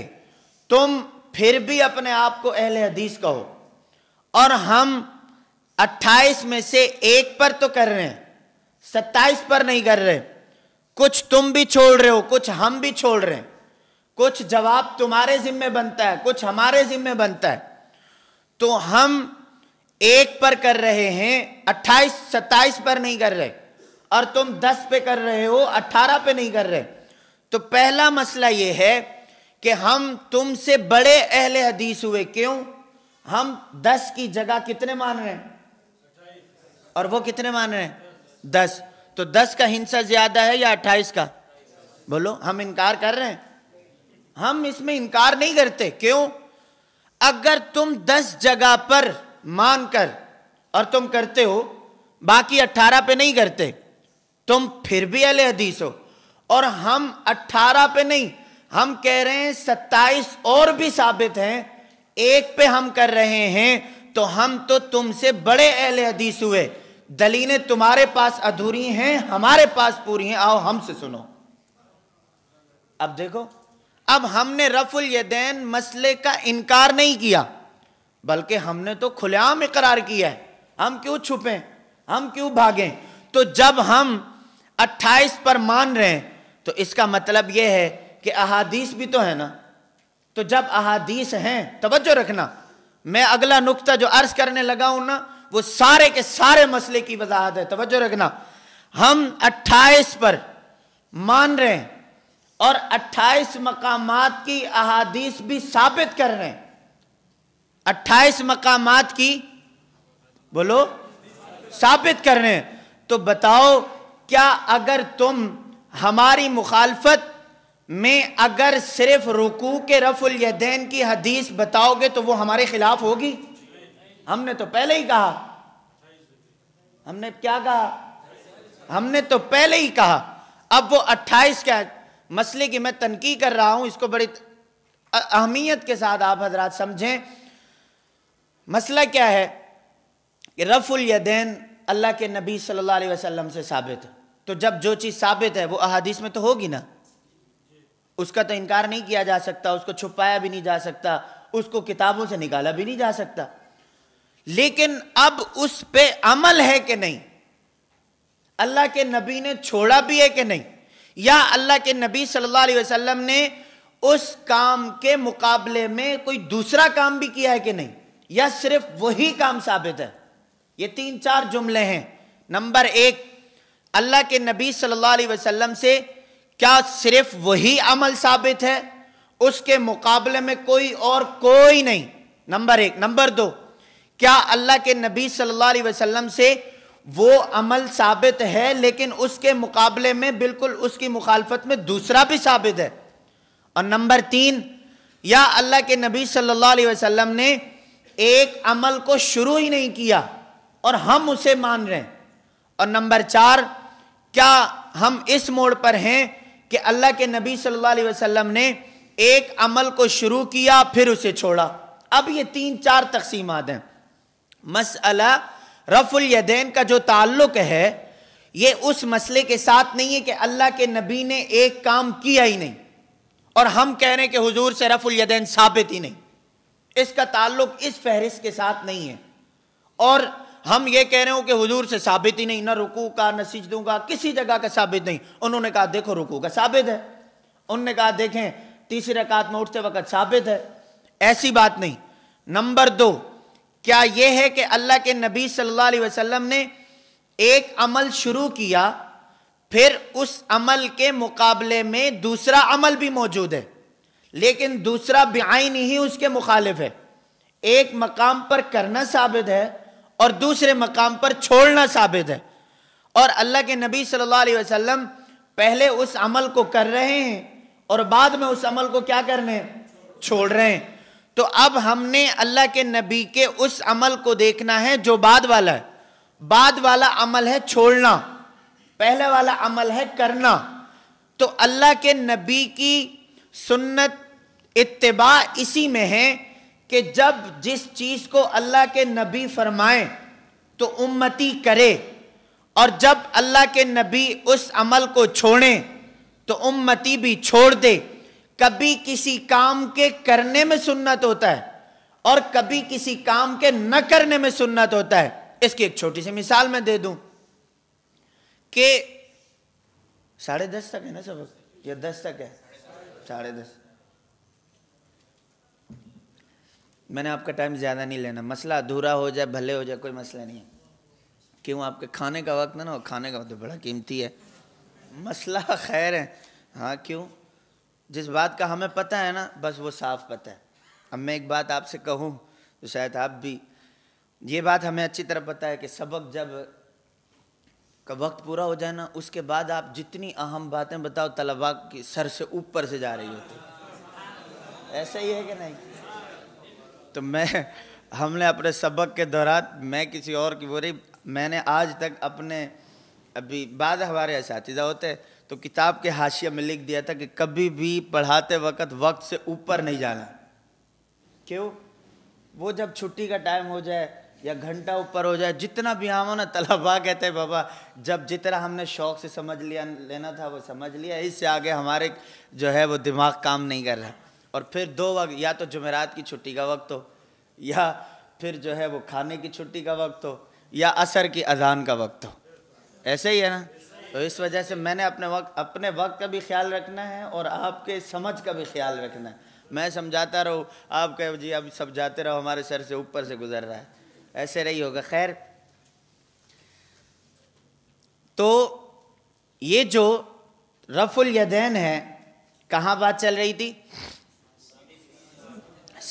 तुम फिर भी अपने आप को अहल हदीस कहो और हम 28 में से एक पर तो कर रहे हैं 27 पर नहीं कर रहे कुछ तुम भी छोड़ रहे हो कुछ हम भी छोड़ रहे हैं कुछ जवाब तुम्हारे जिम्मे बनता है कुछ हमारे जिम्मे बनता है तो हम एक पर कर रहे हैं 28 27 पर नहीं कर रहे और तुम 10 पे कर रहे हो 18 पे नहीं कर रहे तो पहला मसला यह है कि हम तुमसे बड़े अहले हदीस हुए क्यों हम दस की जगह कितने मान रहे हैं और वो कितने मान रहे हैं दस तो दस का हिंसा ज्यादा है या अट्ठाईस का बोलो हम इनकार कर रहे हैं हम इसमें इनकार नहीं करते क्यों अगर तुम दस जगह पर मानकर और तुम करते हो बाकी अट्ठारह पे नहीं करते तुम फिर भी अले हदीस हो और हम अट्ठारह पे नहीं हम कह रहे हैं सत्ताईस और भी साबित हैं एक पे हम कर रहे हैं तो हम तो तुमसे बड़े अहल हदीस हुए दलीलें तुम्हारे पास अधूरी हैं हमारे पास पूरी हैं आओ हमसे सुनो अब देखो अब हमने रफुल यदैन मसले का इनकार नहीं किया बल्कि हमने तो खुलेआम इकरार किया है हम क्यों छुपें हम क्यों भागें तो जब हम 28 पर मान रहे हैं तो इसका मतलब यह है कि अहादीस भी तो है ना तो जब अहादीस हैं तवज्जो रखना मैं अगला नुकता जो अर्ज करने लगा हूं ना वो सारे के सारे मसले की वजाहत है तवज्जो रखना हम 28 पर मान रहे हैं और 28 मकाम की अहादीस भी साबित कर रहे हैं 28 मकाम की बोलो साबित कर रहे हैं तो बताओ क्या अगर तुम हमारी मुखालफत में अगर सिर्फ रुकू के रफुल यदैन की हदीस बताओगे तो वो हमारे खिलाफ होगी हमने तो पहले ही कहा हमने क्या कहा हमने तो पहले ही कहा अब वो 28 के मसले की मैं तनकी कर रहा हूं इसको बड़ी अहमियत के साथ आप हजरात समझें मसला क्या है कि रफुल यदैन अल्लाह के नबी सल्लल्लाहु अलैहि वसल्लम से साबित तो जब जो चीज़ साबित है वो अहादीस में तो होगी ना उसका तो इनकार नहीं किया जा सकता उसको छुपाया भी नहीं जा सकता उसको किताबों से निकाला भी नहीं जा सकता लेकिन अब उस पे अमल है कि नहीं अल्लाह के नबी ने छोड़ा भी है कि नहीं या अल्लाह के नबी सल्लल्लाहु अलैहि वसल्लम ने उस काम के मुकाबले में कोई दूसरा काम भी किया है कि नहीं या सिर्फ वही काम साबित है ये तीन चार जुमले हैं नंबर एक अल्लाह के नबी सल्लल्लाहु अलैहि वसल्लम से क्या सिर्फ वही अमल साबित है उसके मुकाबले में कोई और कोई नहीं नंबर एक नंबर दो क्या अल्लाह के नबी सल्लल्लाहु अलैहि वसल्लम से वो अमल साबित है लेकिन उसके मुकाबले में बिल्कुल उसकी मुखालफत में दूसरा भी साबित है और नंबर तीन या अल्लाह के नबी सल्लल्लाहु अलैहि वसल्लम ने एक अमल को शुरू ही नहीं किया और हम उसे मान रहे हैं और नंबर चार क्या हम इस मोड़ पर हैं कि अल्लाह के नबी सल्लल्लाहु अलैहि वसल्लम ने एक अमल को शुरू किया फिर उसे छोड़ा अब ये तीन चार तकसीमत हैं मसला रफुल यदैन का जो ताल्लुक है ये उस मसले के साथ नहीं है कि अल्लाह के नबी ने एक काम किया ही नहीं और हम कह रहे हैं कि हुजूर से रफुल यदैन साबित ही नहीं इसका ताल्लुक इस फहरिस्त के साथ नहीं है और हम ये कह रहे हो कि हुजूर से साबित ही नहीं ना रुकू का न सिजदों का किसी जगह का साबित नहीं उन्होंने कहा देखो रुकू का साबित है उन्होंने कहा देखें तीसरी रकात में उठते वक्त साबित है ऐसी बात नहीं नंबर दो क्या यह है कि अल्लाह के नबी सल्लल्लाहु अलैहि वसल्लम ने एक अमल शुरू किया फिर उस अमल के मुकाबले में दूसरा अमल भी मौजूद है लेकिन दूसरा बेआईन ही उसके मुखालिफ है एक मकाम पर करना साबित है और दूसरे मकाम पर छोड़ना साबित है और अल्लाह के नबी सल्लल्लाहु अलैहि वसल्लम पहले उस अमल को कर रहे हैं और बाद में उस अमल को क्या कर रहे हैं छोड़ रहे हैं तो अब हमने अल्लाह के नबी के उस अमल को देखना है जो बाद वाला है बाद वाला अमल है छोड़ना पहले वाला अमल है करना तो अल्लाह के नबी की सुन्नत इतबा इसी में है कि जब जिस चीज़ को अल्लाह के नबी फरमाएं तो उम्मती करे और जब अल्लाह के नबी उस अमल को छोड़ें तो उम्मती भी छोड़ दे कभी किसी काम के करने में सुन्नत होता है और कभी किसी काम के न करने में सुन्नत होता है इसकी एक छोटी सी मिसाल मैं दे दूं कि साढ़े दस तक है ना सबक या दस तक है साढ़े दस मैंने आपका टाइम ज़्यादा नहीं लेना मसला अधूरा हो जाए भले हो जाए कोई मसला नहीं है क्यों आपके खाने का वक्त ना हो खाने का वक्त तो बड़ा कीमती है मसला खैर है हाँ क्यों जिस बात का हमें पता है ना बस वो साफ पता है अब मैं एक बात आपसे कहूँ तो शायद आप भी ये बात हमें अच्छी तरह पता है कि सबक जब का वक्त पूरा हो जाए ना उसके बाद आप जितनी अहम बातें बताओ तलबा की सर से ऊपर से जा रही होती ऐसा ही है कि नहीं तो मैं हमने अपने सबक के दौरान मैं किसी और की बोरी मैंने आज तक अपने अभी बाद हमारे इस होते तो किताब के हाशिए में लिख दिया था कि कभी भी पढ़ाते वक्त वक्त से ऊपर नहीं जाना क्यों वो जब छुट्टी का टाइम हो जाए या घंटा ऊपर हो जाए जितना भी हम ना तलबा कहते हैं बाबा जब जितना हमने शौक से समझ लिया लेना था वो समझ लिया इससे आगे हमारे जो है वो दिमाग काम नहीं कर रहा और फिर दो वक्त या तो जुमेरात की छुट्टी का वक्त हो या फिर जो है वो खाने की छुट्टी का वक्त हो या असर की अजान का वक्त हो ऐसे ही है ना तो इस वजह से मैंने अपने वक्त अपने वक्त का भी ख्याल रखना है और आपके समझ का भी ख्याल रखना है मैं समझाता रहूँ आप कहे जी अब सब जाते रहो हमारे सर से ऊपर से गुजर रहा है ऐसे रही होगा खैर तो ये जो रफुल यदैन है कहाँ बात चल रही थी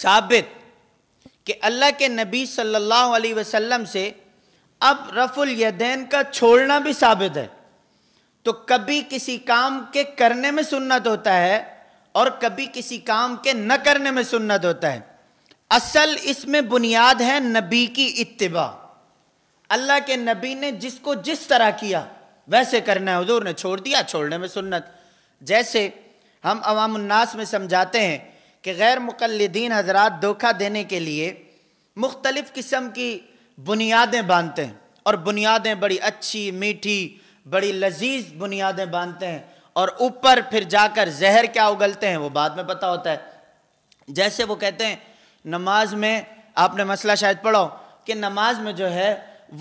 साबित कि अल्लाह के नबी सल्लल्लाहु अलैहि वसल्लम से अब रफुल यदैन का छोड़ना भी साबित है तो कभी किसी काम के करने में सुन्नत होता है और कभी किसी काम के न करने में सुन्नत होता है असल इसमें बुनियाद है नबी की इत्तिबा अल्लाह के नबी ने जिसको जिस तरह किया वैसे करना है हजूर ने छोड़ दिया छोड़ने में सुन्नत जैसे हम अवामनास में समझाते हैं कि गैर मुकलदीन हजरात धोखा देने के लिए मुख्तलिफ़ किस्म की बुनियादें बांधते हैं और बुनियादें बड़ी अच्छी मीठी बड़ी लजीज बुनियादें बांधते हैं और ऊपर फिर जाकर जहर क्या उगलते हैं वो बाद में पता होता है जैसे वो कहते हैं नमाज में आपने मसला शायद पढ़ो कि नमाज में जो है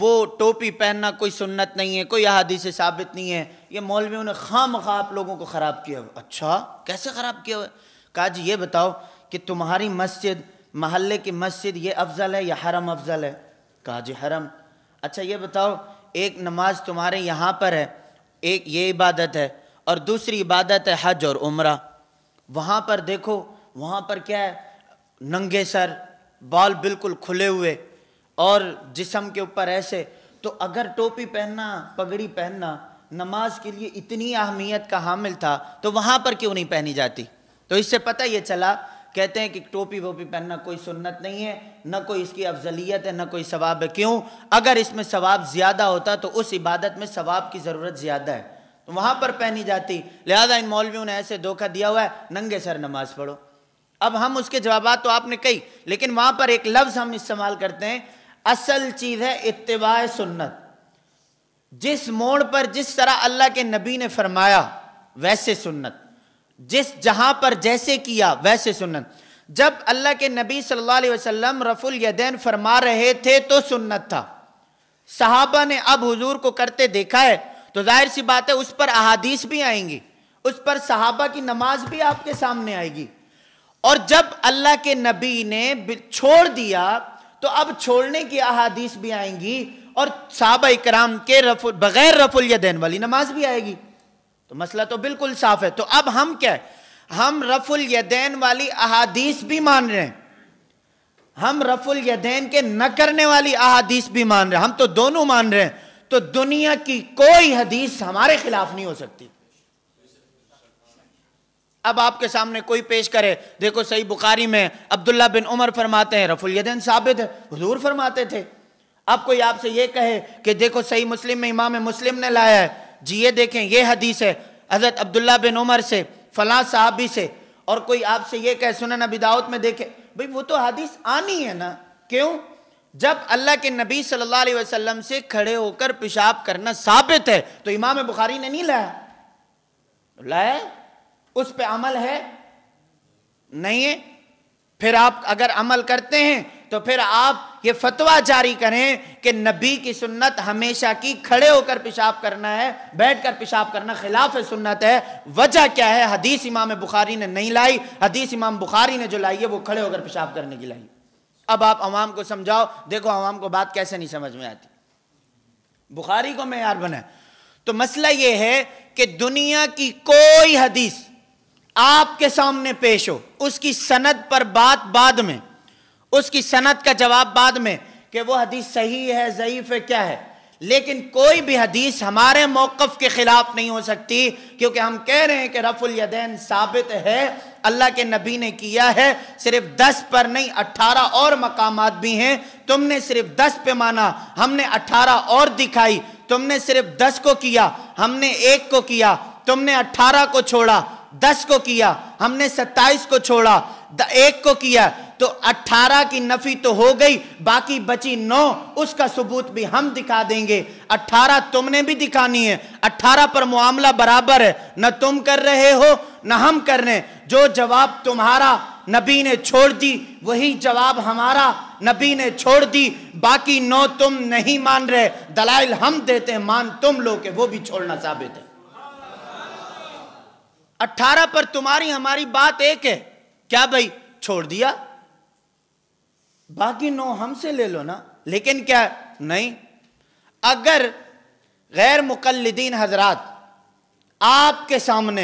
वो टोपी पहनना कोई सुन्नत नहीं है कोई से साबित नहीं है ये मौलवियों ने खाम खाप लोगों को ख़राब किया हुआ अच्छा कैसे ख़राब किया हुआ कहा जी ये बताओ कि तुम्हारी मस्जिद महल्ले की मस्जिद ये अफजल है या हरम अफजल है कहा जी हरम अच्छा ये बताओ एक नमाज तुम्हारे यहाँ पर है एक ये इबादत है और दूसरी इबादत है हज और उम्र वहाँ पर देखो वहाँ पर क्या है नंगे सर बाल बिल्कुल खुले हुए और जिसम के ऊपर ऐसे तो अगर टोपी पहनना पगड़ी पहनना नमाज के लिए इतनी अहमियत का हामिल था तो वहाँ पर क्यों नहीं पहनी जाती तो इससे पता ये चला कहते हैं कि टोपी वोपी पहनना कोई सुन्नत नहीं है न कोई इसकी अफजलियत है न कोई सवाब है क्यों अगर इसमें सवाब ज़्यादा होता तो उस इबादत में सवाब की ज़रूरत ज़्यादा है तो वहाँ पर पहनी जाती लिहाजा इन मौलवियों ने ऐसे धोखा दिया हुआ है नंगे सर नमाज पढ़ो अब हम उसके जवाब तो आपने कही लेकिन वहाँ पर एक लफ्ज़ हम इस्तेमाल करते हैं असल चीज़ है इतवा सुन्नत जिस मोड़ पर जिस तरह अल्लाह के नबी ने फरमाया वैसे सुन्नत जिस जहां पर जैसे किया वैसे सुन्नत जब अल्लाह के नबी सल्लल्लाहु अलैहि वसल्लम रफुल यदैन फरमा रहे थे तो सुन्नत था सहाबा ने अब हुजूर को करते देखा है तो जाहिर सी बात है उस पर अहादीस भी आएंगी उस पर सहाबा की नमाज भी आपके सामने आएगी और जब अल्लाह के नबी ने छोड़ दिया तो अब छोड़ने की अहादीस भी आएंगी और साहबा इक्राम के रफुल बगैर रफुल यदैन वाली नमाज भी आएगी तो मसला तो बिल्कुल साफ है तो अब हम क्या हम रफुल यदैन वाली अहादीस भी मान रहे हैं हम रफुल यदैन के न करने वाली अहादीस भी मान रहे हैं हम तो दोनों मान रहे हैं तो दुनिया की कोई हदीस हमारे खिलाफ नहीं हो सकती अब आपके सामने कोई पेश करे देखो सही बुखारी में अब्दुल्ला बिन उमर फरमाते हैं रफुल यदैन साबित है हजूर फरमाते थे अब कोई आपसे ये कहे कि देखो सही मुस्लिम में इमाम मुस्लिम ने लाया है जी ये देखें ये हदीस है हज़रत अब्दुल्ला बिन उमर से फ़लाँ साहबी से और कोई आपसे ये कह सुना ना बिदावत में देखे भाई वो तो हदीस आनी है ना क्यों जब अल्लाह के नबी सल्लल्लाहु अलैहि वसल्लम से खड़े होकर पेशाब करना साबित है तो इमाम बुखारी ने नहीं लाया लाया उस पर अमल है नहीं है फिर आप अगर अमल करते हैं तो फिर आप ये फतवा जारी करें कि नबी की सुन्नत हमेशा की खड़े होकर पेशाब करना है बैठकर पेशाब करना खिलाफ सुन्नत है वजह क्या है हदीस इमाम बुखारी ने नहीं लाई हदीस इमाम बुखारी ने जो लाई है वो खड़े होकर पेशाब करने की लाई अब आप आवाम को समझाओ देखो आवाम को बात कैसे नहीं समझ में आती बुखारी को मैार बना तो मसला यह है कि दुनिया की कोई हदीस आपके सामने पेश हो उसकी सनद पर बात बाद में उसकी सनत का जवाब बाद में कि वो हदीस सही है ज़यीफ़ है क्या है लेकिन कोई भी हदीस हमारे मौक़ के ख़िलाफ़ नहीं हो सकती क्योंकि हम कह रहे हैं कि रफ़ुल साबित है अल्लाह के नबी ने किया है सिर्फ दस पर नहीं अट्ठारह और मकाम भी हैं तुमने सिर्फ दस पे माना हमने अट्ठारह और दिखाई तुमने सिर्फ दस को किया हमने एक को किया तुमने अट्ठारह को छोड़ा दस को किया हमने सत्ताईस को छोड़ा एक को किया तो 18 की नफी तो हो गई बाकी बची नौ उसका सबूत भी हम दिखा देंगे 18 तुमने भी दिखानी है 18 पर मामला बराबर है न तुम कर रहे हो न हम कर रहे जो जवाब तुम्हारा नबी ने छोड़ दी वही जवाब हमारा नबी ने छोड़ दी बाकी नौ तुम नहीं मान रहे दलाइल हम देते हैं मान तुम लोग वो भी छोड़ना साबित है अठारह पर तुम्हारी हमारी बात एक है क्या भाई छोड़ दिया बाकी नौ हमसे ले लो ना लेकिन क्या नहीं अगर गैर मुकलदीन हजरात आपके सामने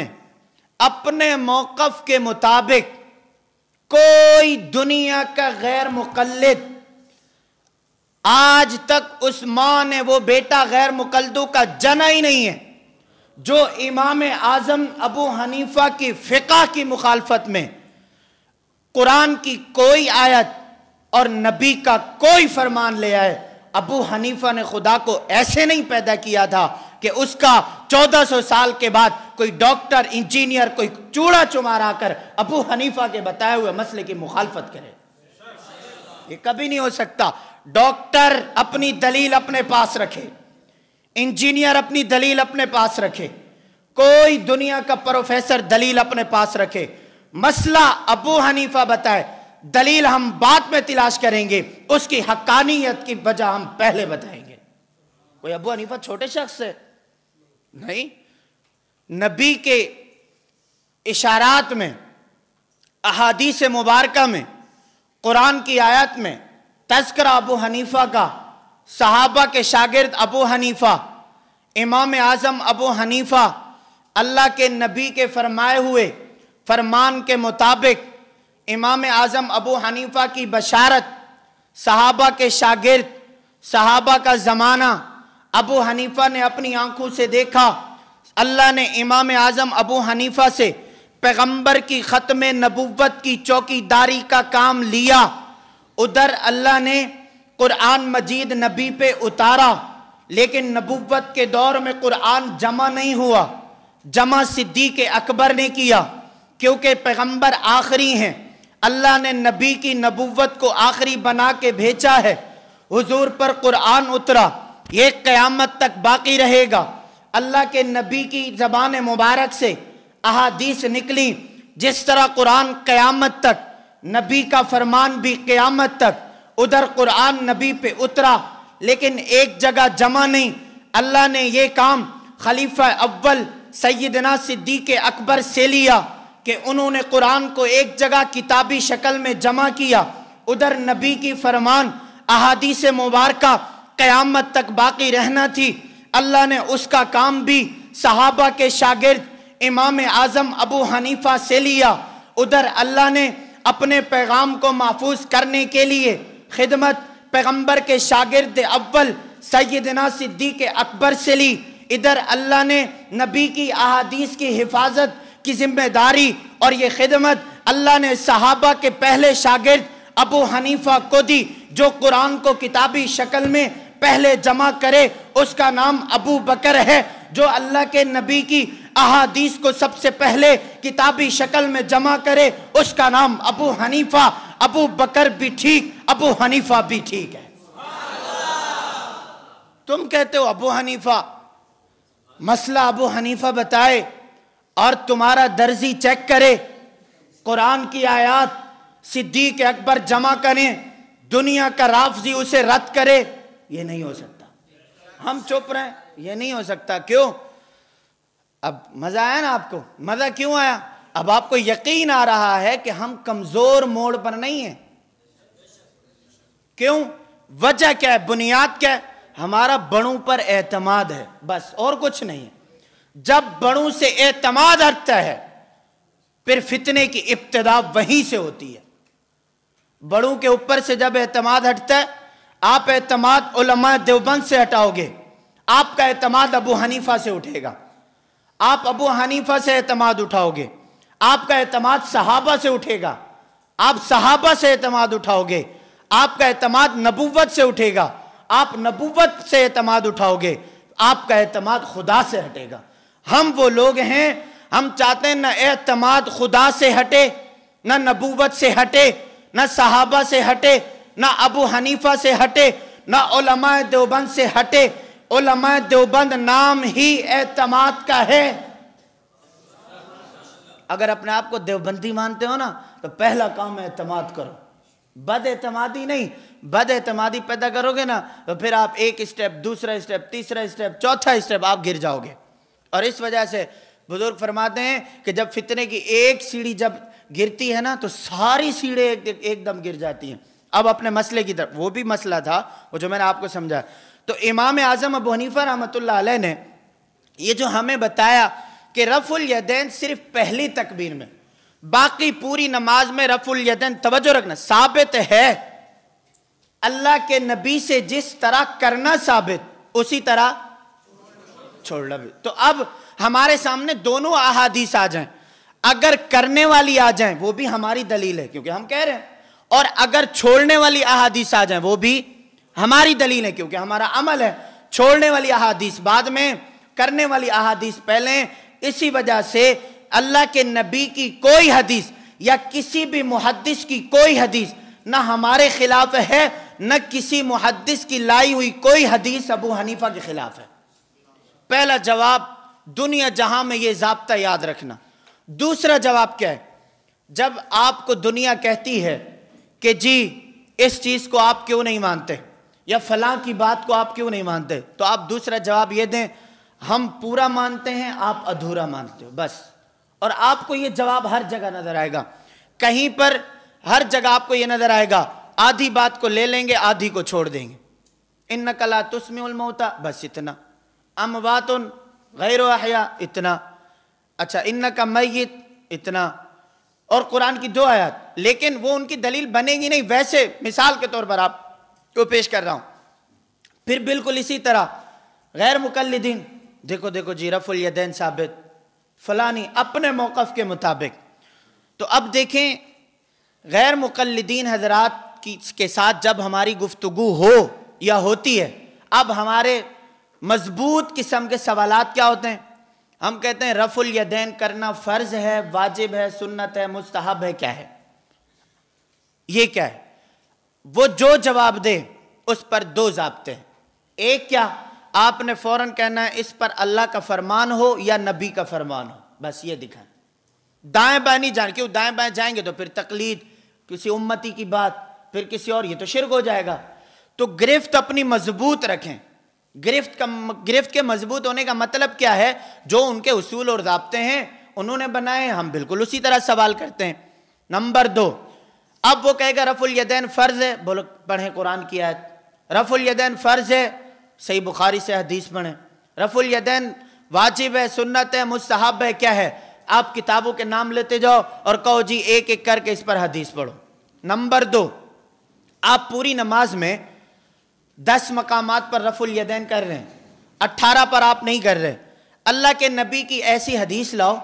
अपने मौकफ के मुताबिक कोई दुनिया का गैर मुकलद आज तक उस माँ ने वो बेटा गैर मुकलदों का जना ही नहीं है जो इमाम आज़म अबू हनीफा की फ़िका की मुखालफत में कुरान की कोई आयत और नबी का कोई फरमान ले आए अबू हनीफा ने खुदा को ऐसे नहीं पैदा किया था कि उसका 1400 साल के बाद कोई डॉक्टर इंजीनियर कोई चूड़ा चुमारा कर अबू हनीफा के बताए हुए मसले की मुखालफत करे ये कभी नहीं हो सकता डॉक्टर अपनी दलील अपने पास रखे इंजीनियर अपनी दलील अपने पास रखे कोई दुनिया का प्रोफेसर दलील अपने पास रखे मसला अबू हनीफा बताए दलील हम बाद में तलाश करेंगे उसकी हक्कानियत की वजह हम पहले बताएंगे कोई अबू हनीफा छोटे शख्स है नहीं नबी के इशारात में अहादीस मुबारक में कुरान की आयत में तस्करा अबू हनीफा का सहाबा के शागिर्द अबू हनीफा इमाम आज़म अबू हनीफा अल्लाह के नबी के फरमाए हुए फरमान के मुताबिक इमाम आज़म अबू हनीफा की बशारत सहाबा के शागिर्द सहाबा का ज़माना अबू हनीफा ने अपनी आंखों से देखा अल्लाह ने इमाम आज़म अबू हनीफा से पैगंबर की ख़त्म नबूवत की चौकीदारी का काम लिया उधर अल्लाह ने कुरान मजीद नबी पे उतारा लेकिन नबूवत के दौर में कुरान जमा नहीं हुआ जमा सिद्दीक अकबर ने किया क्योंकि पैगंबर आखिरी हैं अल्लाह ने नबी की नबूवत को आखिरी बना के भेजा है हुजूर पर कुरान उतरा ये क़यामत तक बाकी रहेगा अल्लाह के नबी की ज़बान मुबारक से अहादीस निकली जिस तरह कुरान क़यामत तक नबी का फरमान भी क़यामत तक उधर कुरान नबी पे उतरा लेकिन एक जगह जमा नहीं अल्लाह ने ये काम खलीफा अव्वल सैदना सिद्दीक अकबर से लिया कि उन्होंने कुरान को एक जगह किताबी शक्ल में जमा किया उधर नबी की फरमान अहादी से मुबारक क़यामत तक बाकी रहना थी अल्लाह ने उसका काम भी सहाबा के शागिर्द इमाम आज़म अबू हनीफा से लिया उधर अल्लाह ने अपने पैगाम को महफूज करने के लिए खिदमत पैगम्बर के शागिर्द अव्वल सैदना सिद्दीक अकबर से ली इधर अल्लाह ने नबी की अहादीस की हिफाजत की जिम्मेदारी और ये खिदमत अल्लाह ने सहाबा के पहले शागिर्द अबू हनीफा को दी जो कुरान को किताबी शक्ल में पहले जमा करे उसका नाम अबू बकर है जो अल्लाह के नबी की अहादीस को सबसे पहले किताबी शक्ल में जमा करे उसका नाम अबू हनीफा अबू बकर भी ठीक अबू हनीफा भी ठीक है तुम कहते हो अबू हनीफा मसला अबू हनीफा बताए और तुम्हारा दर्जी चेक करे कुरान की आयात सिद्दीक अकबर जमा करें दुनिया का राफजी उसे रद्द करे ये नहीं हो सकता हम चुप रहे ये नहीं हो सकता क्यों अब मज़ा आया ना आपको मज़ा क्यों आया अब आपको यकीन आ रहा है कि हम कमज़ोर मोड़ पर नहीं है क्यों वजह क्या है बुनियाद क्या है हमारा बड़ों पर एतमाद है बस और कुछ नहीं है जब बड़ों से एतमाद हटता है फिर फितने की इब्तदा वहीं से होती है बड़ों के ऊपर से जब एतमाद हटता है आप एतमाद उलमा देवबंद से हटाओगे आपका एतमाद अबू हनीफा से उठेगा आप अबू हनीफा से एतमाद उठाओगे आपका एतमाद सहाबा से उठेगा आप सहाबा से एतमाद उठाओगे आपका एतमाद नबूवत से उठेगा आप नबूवत से एतमाद उठाओगे आपका एतमाद खुदा से हटेगा हम वो लोग हैं हम चाहते हैं ना एतमाद खुदा से हटे ना नबूवत से हटे ना सहाबा से हटे ना अबू हनीफा से हटे ना देवबंद से हटे देवबंद नाम ही एतमाद का है अगर अपने आप को देवबंदी मानते हो ना तो पहला काम एतमाद करो बद एतमादी नहीं बद एतमादी पैदा करोगे ना तो फिर आप एक स्टेप दूसरा स्टेप तीसरा स्टेप चौथा स्टेप आप गिर जाओगे और इस वजह से बुजुर्ग फरमाते हैं कि जब फितने की एक सीढ़ी जब गिरती है ना तो सारी सीढ़ी एक एकदम गिर जाती हैं अब अपने मसले की तरफ वो भी मसला था वो जो मैंने आपको समझा तो इमाम आज़म अब हनीफ़ा रहमत ने ये जो हमें बताया कि रफ़ुल यदैन सिर्फ पहली तकबीर में बाकी पूरी नमाज में रफ़ुल यदैन तवज्जो रखना साबित है अल्लाह के नबी से जिस तरह करना साबित उसी तरह छोड़ लो तो अब हमारे सामने दोनों अहादीस आ जाएं अगर करने वाली आ जाए वो भी हमारी दलील है क्योंकि हम कह रहे हैं और अगर छोड़ने वाली अहादीस आ जाए वो भी हमारी दलील है क्योंकि हमारा अमल है छोड़ने वाली अहादीस बाद में करने वाली अहादीस पहले इसी वजह से अल्लाह के नबी की कोई हदीस या किसी भी मुहदस की कोई हदीस ना हमारे खिलाफ है न किसी मुहदस की लाई हुई कोई हदीस अबू हनीफा के खिलाफ है पहला जवाब दुनिया जहां में ये जबता याद रखना दूसरा जवाब क्या है जब आपको दुनिया कहती है कि जी इस चीज़ को आप क्यों नहीं मानते या फलां की बात को आप क्यों नहीं मानते तो आप दूसरा जवाब ये दें हम पूरा मानते हैं आप अधूरा मानते हो बस और आपको ये जवाब हर जगह नजर आएगा कहीं पर हर जगह आपको ये नजर आएगा आधी बात को ले लेंगे आधी को छोड़ देंगे इन नकला तुस्में उलमोता बस इतना अमवात गैर वाहिया इतना अच्छा इन का मैत इतना और कुरान की दो आयात लेकिन वो उनकी दलील बनेगी नहीं वैसे मिसाल के तौर पर आपको पेश कर रहा हूँ फिर बिल्कुल इसी तरह गैर मुकलदीन देखो देखो जी रफुल यदैन साबित फलानी अपने मौक़ के मुताबिक तो अब देखें गैर मुकलदीन हजरात की के साथ जब हमारी गुफ्तु हो या होती है अब हमारे मजबूत किस्म के सवाल क्या होते हैं हम कहते हैं रफुल यदैन करना फ़र्ज है वाजिब है सुन्नत है मुस्तहब है क्या है ये क्या है वो जो जवाब दे उस पर दो जबते हैं एक क्या आपने फ़ौरन कहना है इस पर अल्लाह का फरमान हो या नबी का फरमान हो बस ये दिखाएं दाएं बाएं नहीं जान क्यों दाएं बाएं जाएंगे तो फिर तकलीद किसी उम्मती की बात फिर किसी और ये तो शिरक हो जाएगा तो गिरफ्त अपनी मजबूत रखें गिरफ्त का गिरफ्त के मजबूत होने का मतलब क्या है जो उनके उसूल और जबते हैं उन्होंने बनाए हम बिल्कुल उसी तरह सवाल करते हैं नंबर दो अब वो कहेगा रफुल यदैन फ़र्ज़ है बोलो पढ़ें कुरान की आयत रफुल यदैन फ़र्ज़ है सही बुखारी से हदीस पढ़ें रफुल यदैन वाजिब है सुन्नत है मुस्ताहब है क्या है आप किताबों के नाम लेते जाओ और कहो जी एक एक करके इस पर हदीस पढ़ो नंबर दो आप पूरी नमाज में दस मकाम पर रफ़ुल यदैन कर रहे हैं अट्ठारह पर आप नहीं कर रहे अल्लाह के नबी की ऐसी हदीस लाओ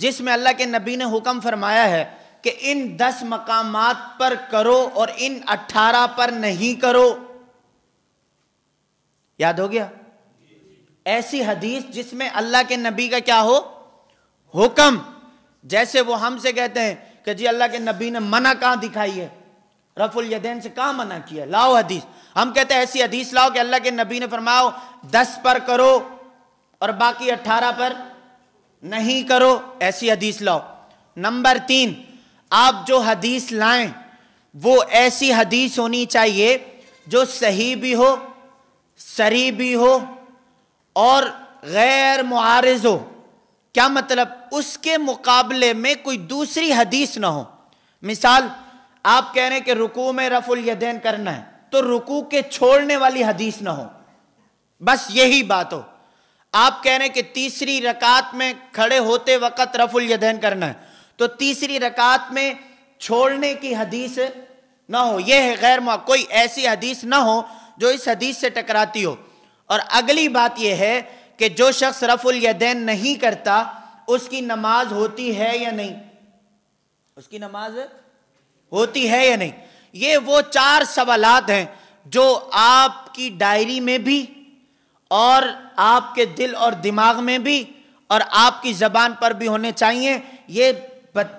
जिसमें अल्लाह के नबी ने हुक्म फरमाया है कि इन दस मकाम पर करो और इन अट्ठारह पर नहीं करो याद हो गया ऐसी हदीस जिसमें अल्लाह के नबी का क्या हो हुक्म जैसे वो हमसे कहते हैं कि जी अल्लाह के नबी ने मना कहां दिखाई है रफुल यदेन से कहां मना किया लाओ हदीस हम कहते हैं ऐसी हदीस लाओ कि अल्लाह के नबी ने फरमाओ दस पर करो और बाकी अट्ठारह पर नहीं करो ऐसी हदीस लाओ नंबर तीन आप जो हदीस लाएं वो ऐसी हदीस होनी चाहिए जो सही भी हो सरी भी हो और गैर मुआरज हो क्या मतलब उसके मुकाबले में कोई दूसरी हदीस ना हो मिसाल आप कह रहे हैं कि रुकू में रफुल यदेन करना है तो रुकू के छोड़ने वाली हदीस ना हो बस यही बात हो आप कह रहे हैं कि तीसरी रकात में खड़े होते वक़्त रफुल यदैन करना है तो तीसरी रकात में छोड़ने की हदीस ना हो यह है गैर कोई ऐसी हदीस ना हो जो इस हदीस से टकराती हो और अगली बात यह है कि जो शख्स रफुल यदैन नहीं करता उसकी नमाज होती है या नहीं उसकी नमाज होती है या नहीं ये वो चार सवाल हैं जो आपकी डायरी में भी और आपके दिल और दिमाग में भी और आपकी ज़बान पर भी होने चाहिए ये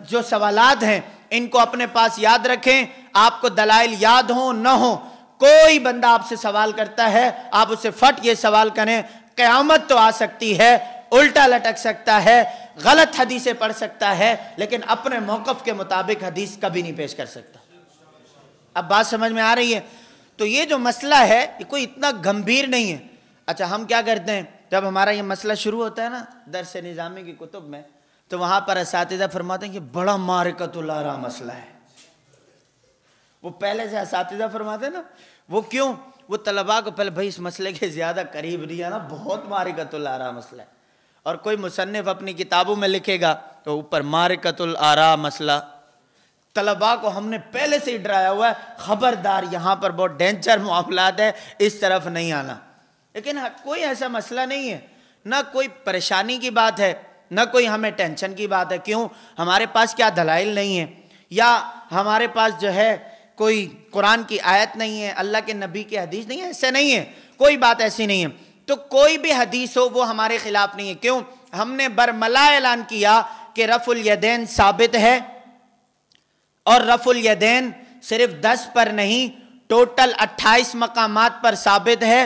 जो सवालात हैं इनको अपने पास याद रखें आपको दलाइल याद हो न हो कोई बंदा आपसे सवाल करता है आप उसे फट ये सवाल करें क़यामत तो आ सकती है उल्टा लटक सकता है गलत हदीसें पढ़ सकता है लेकिन अपने मौक़ के मुताबिक हदीस कभी नहीं पेश कर सकता अब बात समझ में आ रही है तो ये जो मसला है ये कोई इतना गंभीर नहीं है अच्छा हम क्या करते हैं जब हमारा ये मसला शुरू होता है ना दरस निज़ामी की कुतुब में तो वहाँ पर इस फरमाते हैं कि बड़ा मारकतुल्ला मसला है वो पहले से इस फरमाते हैं ना वो क्यों वो तलबा को पहले भाई इस मसले के ज़्यादा करीब नहीं आना बहुत मारिकतुल आरा मसला है और कोई मुसनफ़ अपनी किताबों में लिखेगा तो ऊपर मारिकतुल आरा मसला तलबा को हमने पहले से ही डराया हुआ है ख़बरदार यहाँ पर बहुत डेंजर मामला है इस तरफ नहीं आना लेकिन हाँ, कोई ऐसा मसला नहीं है ना कोई परेशानी की बात है ना कोई हमें टेंशन की बात है क्यों हमारे पास क्या दलाइल नहीं है या हमारे पास जो है कोई कुरान की आयत नहीं है अल्लाह के नबी की हदीस नहीं है ऐसे नहीं है कोई बात ऐसी नहीं है तो कोई भी हदीस हो वो हमारे खिलाफ नहीं है क्यों हमने बरमला ऐलान किया कि रफुल यदेन साबित है और रफुल यदेन सिर्फ दस पर नहीं टोटल अट्ठाईस मकाम पर साबित है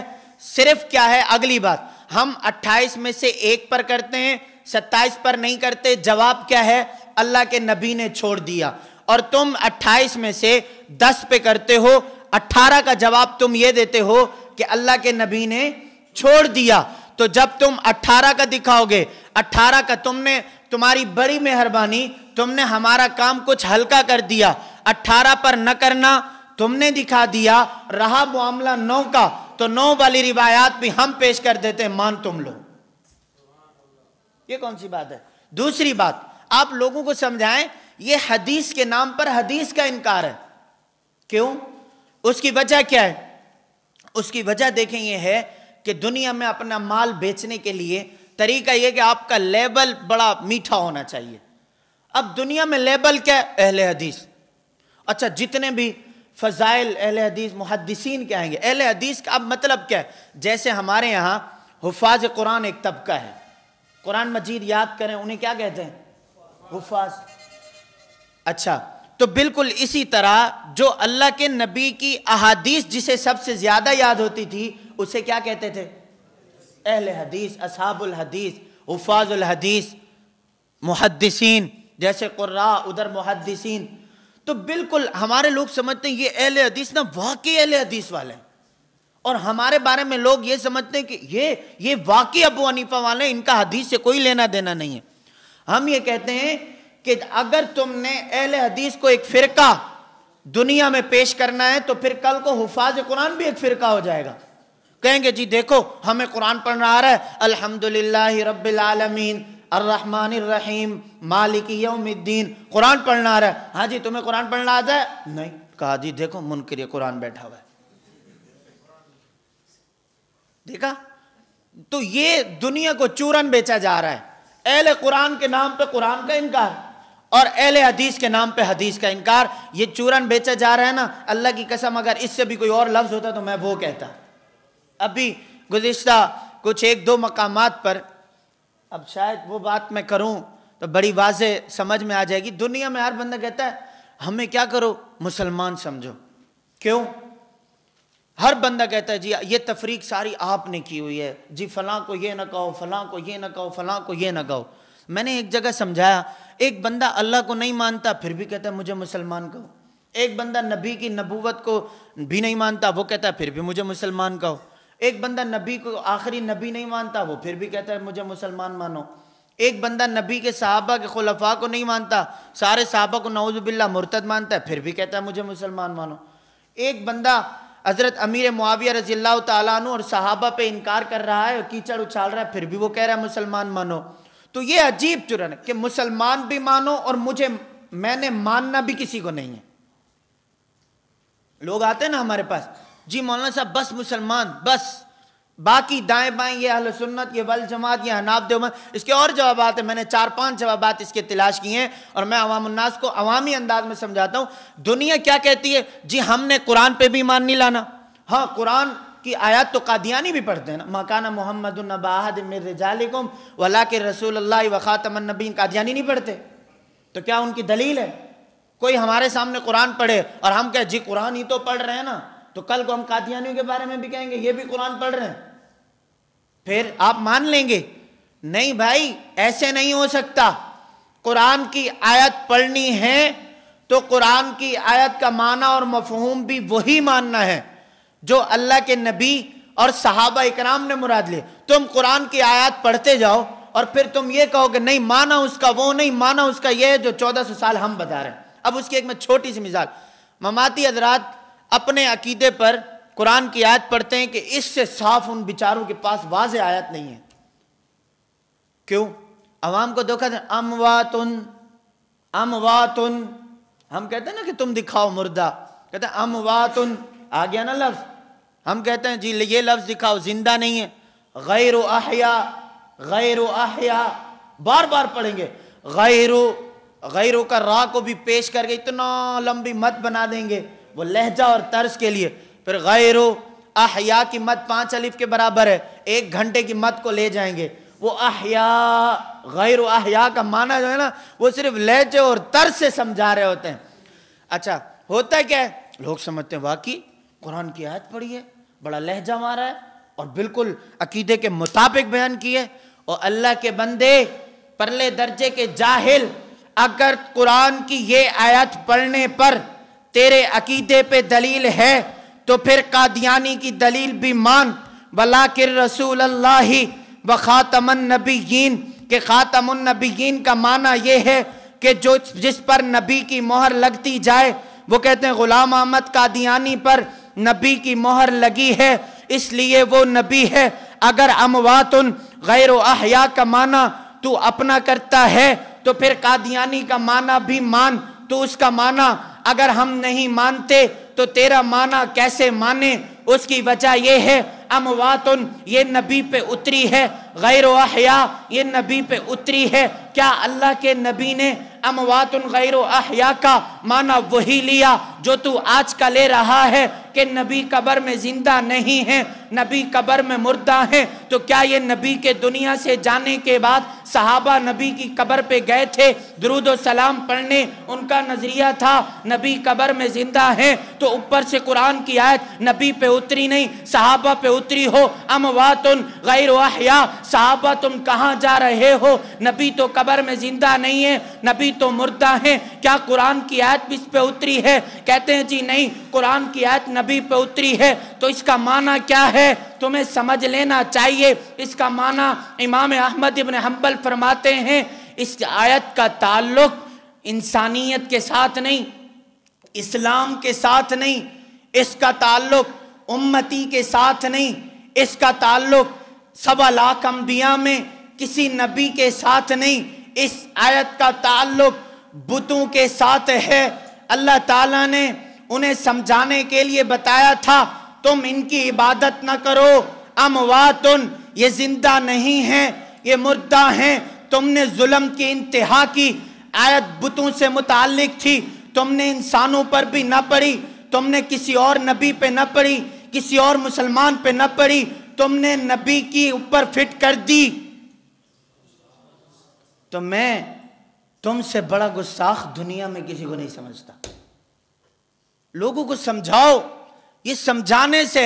सिर्फ क्या है अगली बात हम अट्ठाईस में से एक पर करते हैं सत्ताईस पर नहीं करते जवाब क्या है अल्लाह के नबी ने छोड़ दिया और तुम अट्ठाईस में से दस पे करते हो अट्ठारह का जवाब तुम ये देते हो कि अल्लाह के नबी ने छोड़ दिया तो जब तुम अट्ठारह का दिखाओगे अट्ठारह का तुमने तुम्हारी बड़ी मेहरबानी तुमने हमारा काम कुछ हल्का कर दिया अट्ठारह पर न करना तुमने दिखा दिया रहा मामला नौ का तो नौ वाली रिवायात भी हम पेश कर देते मान तुम लोग ये कौन सी बात है दूसरी बात आप लोगों को समझाएं ये हदीस के नाम पर हदीस का इनकार है क्यों उसकी वजह क्या है उसकी वजह देखें ये है कि दुनिया में अपना माल बेचने के लिए तरीका यह कि आपका लेबल बड़ा मीठा होना चाहिए अब दुनिया में लेबल क्या है अहल हदीस अच्छा जितने भी फ़जाइल अहल हदीस मुहदसिन के आएंगे अहल हदीस का अब मतलब क्या है जैसे हमारे यहाँ हफाज कुरान एक तबका है कुरान मजीद याद करें उन्हें क्या कहते हैं हफाज अच्छा तो बिल्कुल इसी तरह जो अल्लाह के नबी की अहादीस जिसे सबसे ज़्यादा याद होती थी उसे क्या कहते थे अहल हदीस असहाबुल हदीस हफाजुल हदीस मुहदसिन जैसे कुर्रा उधर मुहदसिन तो बिल्कुल हमारे लोग समझते हैं ये अहल हदीस ना वाकई अहल हदीस वाले हैं और हमारे बारे में लोग ये समझते हैं कि ये ये वाकई अबू हनीफा वाले हैं इनका हदीस से कोई लेना देना नहीं है हम ये कहते हैं कि अगर तुमने अहल हदीस को एक फ़िरका दुनिया में पेश करना है तो फिर कल को हफाज कुरान भी एक फ़िरका हो जाएगा कहेंगे जी देखो हमें कुरान पढ़ना आ रहा है अल्हम्दुलिल्लाह रब्बिल आलमीन अर्रहमान रहीम मालिक यौमिद्दीन कुरान पढ़ना आ रहा है हाँ जी तुम्हें कुरान पढ़ना आता है नहीं कहा जी देखो मुनकर कुरान बैठा हुआ है देखा तो ये दुनिया को चूरन बेचा जा रहा है एल कुरान के नाम पे कुरान का इनकार और एल हदीस के नाम पे हदीस का इनकार ये चूरन बेचा जा रहा है ना अल्लाह की कसम अगर इससे भी कोई और लफ्ज़ होता तो मैं वो कहता अभी गुज्त कुछ एक दो मकाम पर अब शायद वो बात मैं करूं तो बड़ी वाजे समझ में आ जाएगी दुनिया में हर बंदा कहता है हमें क्या करो मुसलमान समझो क्यों हर बंदा कहता है जी ये तफरीक सारी आपने की हुई है जी फलां को ये ना कहो फलां को ये ना कहो फलां को ये ना कहो मैंने एक जगह समझाया एक बंदा अल्लाह को नहीं मानता फिर भी कहता है मुझे मुसलमान कहो एक बंदा नबी की नबूवत को भी नहीं मानता वो कहता है फिर भी मुझे मुसलमान कहो एक बंदा नबी को आखिरी नबी नहीं मानता वो फिर भी कहता है मुझे मुसलमान मानो एक बंदा नबी के साहबा के खुलफा को नहीं मानता सारे साहबा को नवजुबिल्ला मुर्तद मानता है फिर भी कहता है मुझे मुसलमान मानो एक बंदा हज़रत अमीर मुआविया रजील्ला तु और साहबा पे इनकार कर रहा है और कीचड़ उछाल रहा है फिर भी वो कह रहा है मुसलमान मानो तो ये अजीब चुरन है कि मुसलमान भी मानो और मुझे मैंने मानना भी किसी को नहीं है लोग आते हैं ना हमारे पास जी मौलाना साहब बस मुसलमान बस बाकी दाएं बाएं ये अहल सुन्नत ये वल जमात ये हनाब देवमत इसके और आते हैं मैंने चार पांच जवाब इसके तलाश किए हैं और मैं अवामन्नास को अवामी अंदाज में समझाता हूँ दुनिया क्या कहती है जी हमने कुरान पर भी ईमान नहीं लाना हाँ कुरान की आयत तो कादियानी भी पढ़ते हैं ना मकाना मोहम्मद नबाहद मिर्रजालिकुम वला के रसूल अल्लाह कादियानी नहीं पढ़ते तो क्या उनकी दलील है कोई हमारे सामने कुरान पढ़े और हम कहें जी कुरान ही तो पढ़ रहे हैं ना तो कल को हम कादियानियों के बारे में भी कहेंगे ये भी कुरान पढ़ रहे हैं फिर आप मान लेंगे नहीं भाई ऐसे नहीं हो सकता कुरान की आयत पढ़नी है तो कुरान की आयत का माना और मफहूम भी वही मानना है जो अल्लाह के नबी और सहाबा इकराम ने मुराद लिए तुम कुरान की आयत पढ़ते जाओ और फिर तुम ये कहोगे नहीं माना उसका वो नहीं माना उसका ये है जो चौदह सौ साल हम बता रहे हैं अब उसकी एक मैं छोटी सी मिसाल ममाती हजरात अपने अकीदे पर कुरान की आयत पढ़ते हैं कि इससे साफ उन बिचारों के पास वाज आयत नहीं है क्यों अवाम को धोखा दे अमवातुन अमवातुन हम कहते हैं ना कि तुम दिखाओ मुर्दा कहते हैं अमवातुन आ गया ना लफ्ज़ हम कहते हैं जी ये लफ्ज़ दिखाओ जिंदा नहीं है गैर आहया गैर आहया बार बार पढ़ेंगे गैर गैरों का राह को भी पेश करके इतना लंबी मत बना देंगे वो लहजा और तर्ज के लिए फिर गैर अहया की मत पांच अलिफ के बराबर है एक घंटे की मत को ले जाएंगे वो अहया गैर अहया का माना जो है ना वो सिर्फ लहजे और तर्ज से समझा रहे होते हैं अच्छा होता है क्या है लोग समझते हैं वाकई कुरान की आयत पढ़ी है बड़ा लहजा मारा है और बिल्कुल अकीदे के मुताबिक बयान किए और अल्लाह के बंदे परले दर्जे के जाहिल अगर कुरान की ये आयत पढ़ने पर तेरे अकीदे पे दलील है तो फिर कादियानी की दलील भी मान वलाकिर रसूल अल्लाह व ख़ातमन नबीन के ख़ातमन नबीन का माना यह है कि जो जिस पर नबी की मोहर लगती जाए वो कहते हैं ग़ुलाम अहमद कादियानी पर नबी की मोहर लगी है इसलिए वो नबी है अगर अमवातुन गैर अहया का माना तू अपना करता है तो फिर कादियानी का माना भी मान तो उसका माना अगर हम नहीं मानते तो तेरा माना कैसे माने उसकी वजह यह है अमवातुन ये नबी पे उतरी है गैर अहया ये नबी पे उतरी है क्या अल्लाह के नबी ने अमवातुन गैर अहया का माना वही लिया जो तू आज का ले रहा है कि नबी कबर में ज़िंदा नहीं है नबी कबर में मुर्दा है तो क्या ये नबी के दुनिया से जाने के बाद सहाबा नबी की कबर पे गए थे दरुद सलाम पढ़ने उनका नज़रिया था नबी कबर में ज़िंदा है तो ऊपर से कुरान की आयत नबी पे उतरी नहीं सहाबा पे उतरी हो अम तुम गैर वाहिया सहाबा तुम कहाँ जा रहे हो नबी तो कबर में ज़िंदा नहीं है नबी तो मुर्दा है क्या कुरान की आयत इस पे उतरी है कहते हैं जी नहीं कुरान की आयत नबी नबी पे उतरी है तो इसका माना क्या है तुम्हें समझ लेना चाहिए इसका माना इमाम अहमद इबन हम्बल फरमाते हैं इस आयत का ताल्लुक इंसानियत के साथ नहीं इस्लाम के साथ नहीं इसका ताल्लुक उम्मती के साथ नहीं इसका ताल्लुक सवा लाख अम्बिया में किसी नबी के साथ नहीं इस आयत का ताल्लुक बुतों के साथ है अल्लाह ताला ने उन्हें समझाने के लिए बताया था तुम इनकी इबादत न करो अमवातुन ये जिंदा नहीं है ये मुर्दा हैं तुमने जुल्म की इंतहा की आयत बुतों से मुतल थी तुमने इंसानों पर भी न पढ़ी तुमने किसी और नबी पे न पढ़ी किसी और मुसलमान पे न पढ़ी तुमने नबी की ऊपर फिट कर दी तो मैं तुमसे बड़ा गुस्साख दुनिया में किसी को नहीं समझता लोगों को समझाओ ये समझाने से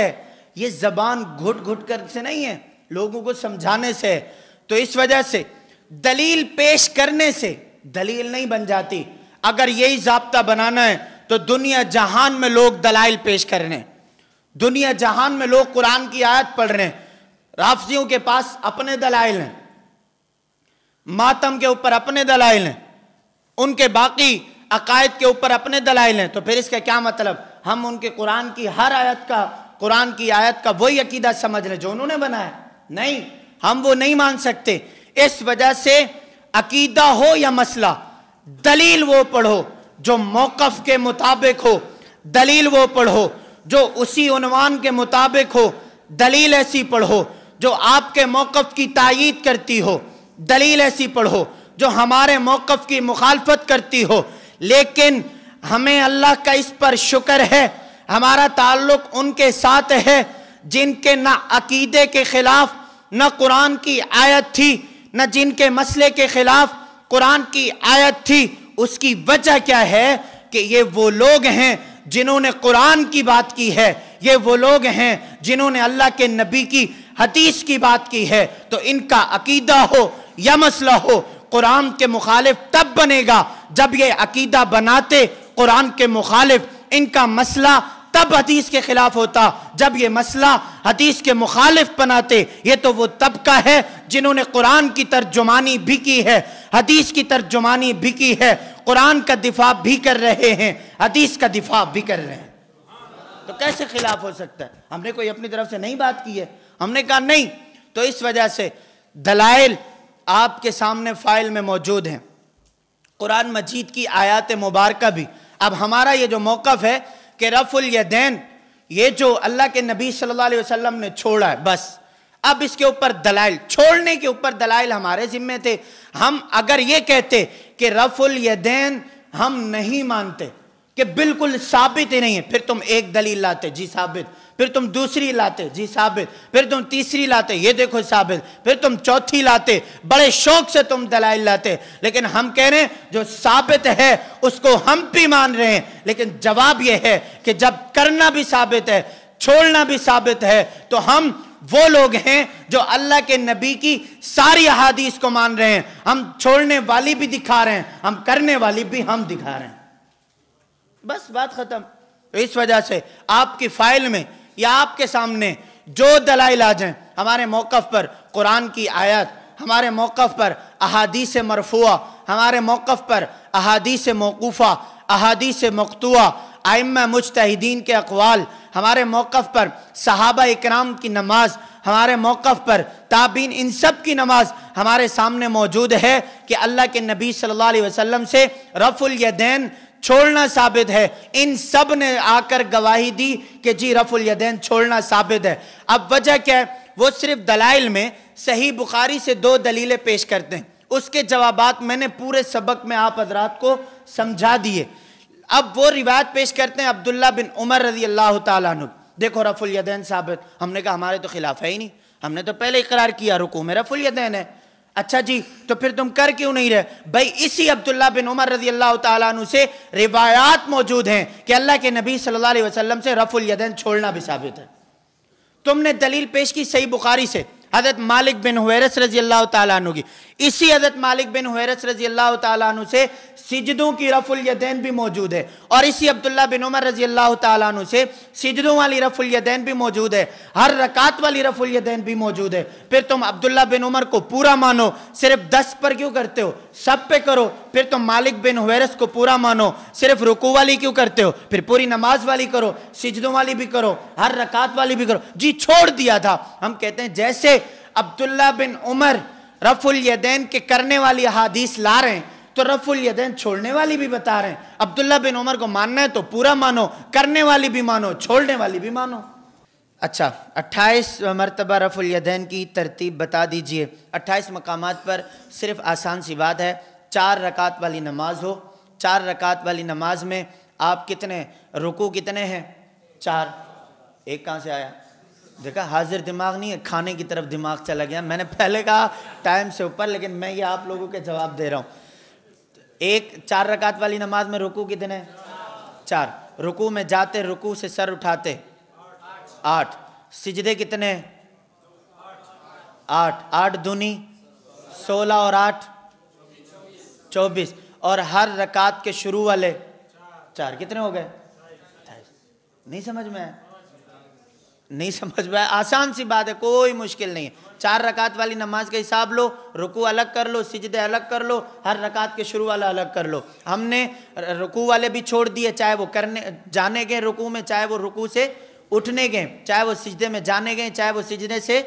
ये जबान घुट घुट कर से नहीं है लोगों को समझाने से तो इस वजह से दलील पेश करने से दलील नहीं बन जाती अगर यही जबता बनाना है तो दुनिया जहान में लोग दलाइल पेश कर रहे हैं दुनिया जहान में लोग कुरान की आयत पढ़ रहे हैं राफजियों के पास अपने दलाइल हैं मातम के ऊपर अपने दलाइल हैं उनके बाकी अकायद के ऊपर अपने दलाइल हैं तो फिर इसका क्या मतलब हम उनके कुरान की हर आयत का कुरान की आयत का वही अकीदा समझ लें जो उन्होंने बनाया नहीं हम वो नहीं मान सकते इस वजह से अकीदा हो या मसला दलील वो पढ़ो जो मौकफ के मुताबिक हो दलील वो पढ़ो जो उसी उनवान के मुताबिक हो दलील ऐसी पढ़ो जो आपके मौकफ की तायद करती हो दलील ऐसी पढ़ो जो हमारे मौकफ की मुखालफत करती हो लेकिन हमें अल्लाह का इस पर शुक्र है हमारा ताल्लुक उनके साथ है जिनके ना अकीदे के ख़िलाफ़ न कुरान की आयत थी न जिनके मसले के ख़िलाफ़ कुरान की आयत थी उसकी वजह क्या है कि ये वो लोग हैं जिन्होंने कुरान की बात की है ये वो लोग हैं जिन्होंने अल्लाह के नबी की हदीस की बात की है तो इनका अकीदा हो या मसला हो कुरान के मुखालिफ तब बनेगा जब ये अकीदा बनाते कुरान के मुखालिफ इनका मसला तब हदीस के खिलाफ होता जब ये मसला हदीस के मुखालिफ बनाते ये तो वो तबका है जिन्होंने कुरान की तर्जुमानी भी की है हदीस की तर्जुमानी भी की है कुरान का दिफा भी कर रहे हैं हदीस का दिफा भी कर रहे हैं तो कैसे खिलाफ हो सकता है हमने कोई अपनी तरफ से नहीं बात की है हमने कहा नहीं तो इस वजह से दलाइल आपके सामने फ़ाइल में मौजूद हैं कुरान मजीद की आयत मुबारक भी अब हमारा ये जो मौक़ है कि रफ़ुल यदैन ये जो अल्लाह के नबी सल्लल्लाहु अलैहि वसल्लम ने छोड़ा है बस अब इसके ऊपर दलाइल छोड़ने के ऊपर दलाइल हमारे ज़िम्मे थे हम अगर ये कहते कि रफ़ुल यदैन हम नहीं मानते कि बिल्कुल साबित ही नहीं है फिर तुम एक दलील लाते जी साबित फिर तुम दूसरी लाते जी साबित फिर तुम तीसरी लाते ये देखो साबित फिर तुम चौथी लाते बड़े शौक से तुम दलाइल लाते लेकिन हम कह रहे हैं जो साबित है उसको हम भी मान रहे हैं लेकिन जवाब यह है कि जब करना भी साबित है छोड़ना भी साबित है तो हम वो लोग हैं जो अल्लाह के नबी की सारी अहादीस को मान रहे हैं हम छोड़ने वाली भी दिखा रहे हैं हम करने वाली भी हम दिखा रहे हैं बस बात खत्म इस वजह से आपकी फाइल में या आपके सामने जो दलाइल आ जाएं हमारे मौक़ पर कुरान की आयत हमारे मौक़ पर अहादीस मरफुआ हमारे मौक़ पर अहादीस मौकूफ़ा अहादीस मकतुआ आइम मुजतहदीन के अकवाल हमारे मौक़ पर सहाबा इकराम की नमाज हमारे मौक़ पर ताबीन इन सब की नमाज हमारे सामने मौजूद है कि अल्लाह के नबी सल्लल्लाहु अलैहि वसल्लम से रफ़ुल यदैन छोड़ना साबित है इन सब ने आकर गवाही दी कि जी रफुल यदैन छोड़ना साबित है अब वजह क्या है वो सिर्फ दलाइल में सही बुखारी से दो दलीलें पेश करते हैं उसके जवाब मैंने पूरे सबक में आप हजरात को समझा दिए अब वो रिवायत पेश करते हैं अब्दुल्ला बिन उमर रजी अल्लाह तुब देखो रफुल यदैन साबित हमने कहा हमारे तो खिलाफ है ही नहीं हमने तो पहले इकरार किया रुको में रफुल यदैन है अच्छा जी तो फिर तुम कर क्यों नहीं रहे भाई इसी अब्दुल्ला बिन उमर रजी अल्लाह तु से रिवायात मौजूद हैं कि अल्लाह के नबी सल्लल्लाहु अलैहि वसल्लम से रफुल यदन छोड़ना भी साबित है तुमने दलील पेश की सही बुखारी से हजरत मालिक बिन हुरस रजी अल्लाह तु की इसी हजरत मालिक बिन हुरस रजी अल्लाह तु से सिजदों की रफुल यदैन भी मौजूद है और इसी अब्दुल्ला बिन उमर रजी अल्लाह तु से सिजदों वाली रफुल यदैन भी मौजूद है हर रकात वाली रफुल यदैन भी मौजूद है फिर तुम अब्दुल्ला बिन उमर को पूरा मानो सिर्फ दस पर क्यों करते हो सब पे करो फिर तुम मालिक बिन हुरस को पूरा मानो सिर्फ रुकू वाली क्यों करते हो फिर पूरी नमाज वाली करो सिजदों वाली भी करो हर रकात वाली भी करो जी छोड़ दिया था हम कहते हैं जैसे अब्दुल्ला बिन उमर रफुल यदैन के करने वाली अहादीस ला रहे हैं तो रफुल यदैन छोड़ने वाली भी बता रहे हैं अब्दुल्ला बिन उमर को मानना है तो पूरा मानो करने वाली भी मानो छोड़ने वाली भी मानो अच्छा 28 मरतबा रफुल यदैन की तरतीब बता दीजिए 28 मकाम पर सिर्फ आसान सी बात है चार रकात वाली नमाज हो चार रकात वाली नमाज में आप कितने रुकू कितने हैं चार एक कहाँ से आया देखा हाजिर दिमाग नहीं है खाने की तरफ दिमाग चला गया मैंने पहले कहा टाइम से ऊपर लेकिन मैं ये आप लोगों के जवाब दे रहा हूँ एक चार रकात वाली नमाज में रुकू कितने चार रुकू में जाते रुकू से सर उठाते आठ सिजदे कितने आठ आठ दूनी सोलह और आठ चौबीस और हर रकात के शुरू वाले चार कितने हो गए नहीं समझ में आया नहीं समझ पाए आसान सी बात है कोई मुश्किल नहीं है चार रकात वाली नमाज का हिसाब लो रुकू अलग कर लो सिजदे अलग कर लो हर रकात के शुरू वाला अलग कर लो हमने रुकू वाले भी छोड़ दिए चाहे वो करने जाने गए रुकू में चाहे वो रुकू से उठने गए चाहे वो सिजदे में जाने गए चाहे वो सिजदे से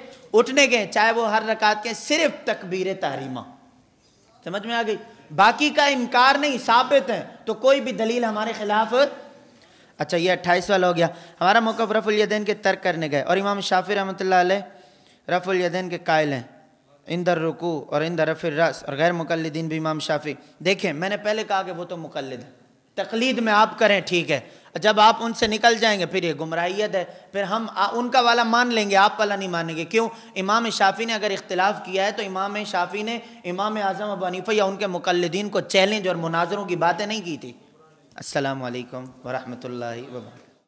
उठने गए चाहे वो हर रकात के सिर्फ तकबीर तहरीमा समझ में आ गई बाकी का इनकार नहीं साबित है तो कोई भी दलील हमारे खिलाफ अच्छा ये अट्ठाईस वाला हो गया हमारा मौक़ यदेन के तर्क करने गए और इमाम शाफी रहमत यदेन के कायल हैं इंदर रुकू और इंदर रफ़िर रस और गैर मुकलदीन भी इमाम शाफी देखें मैंने पहले कहा कि वो तो मुकलद है तकलीद में आप करें ठीक है जब आप उनसे निकल जाएंगे फिर ये गुमराहियत है फिर हम आ, उनका वाला मान लेंगे आप वाला नहीं मानेंगे क्यों इमाम शाफ़ी ने अगर इख्तलाफ किया है तो इमाम शाफ़ी ने इमाम आज़म अबनीफ़ा या उनके मुकलदीन को चैलेंज और मुनाजरों की बातें नहीं की थी असलकम वरहमल वर्क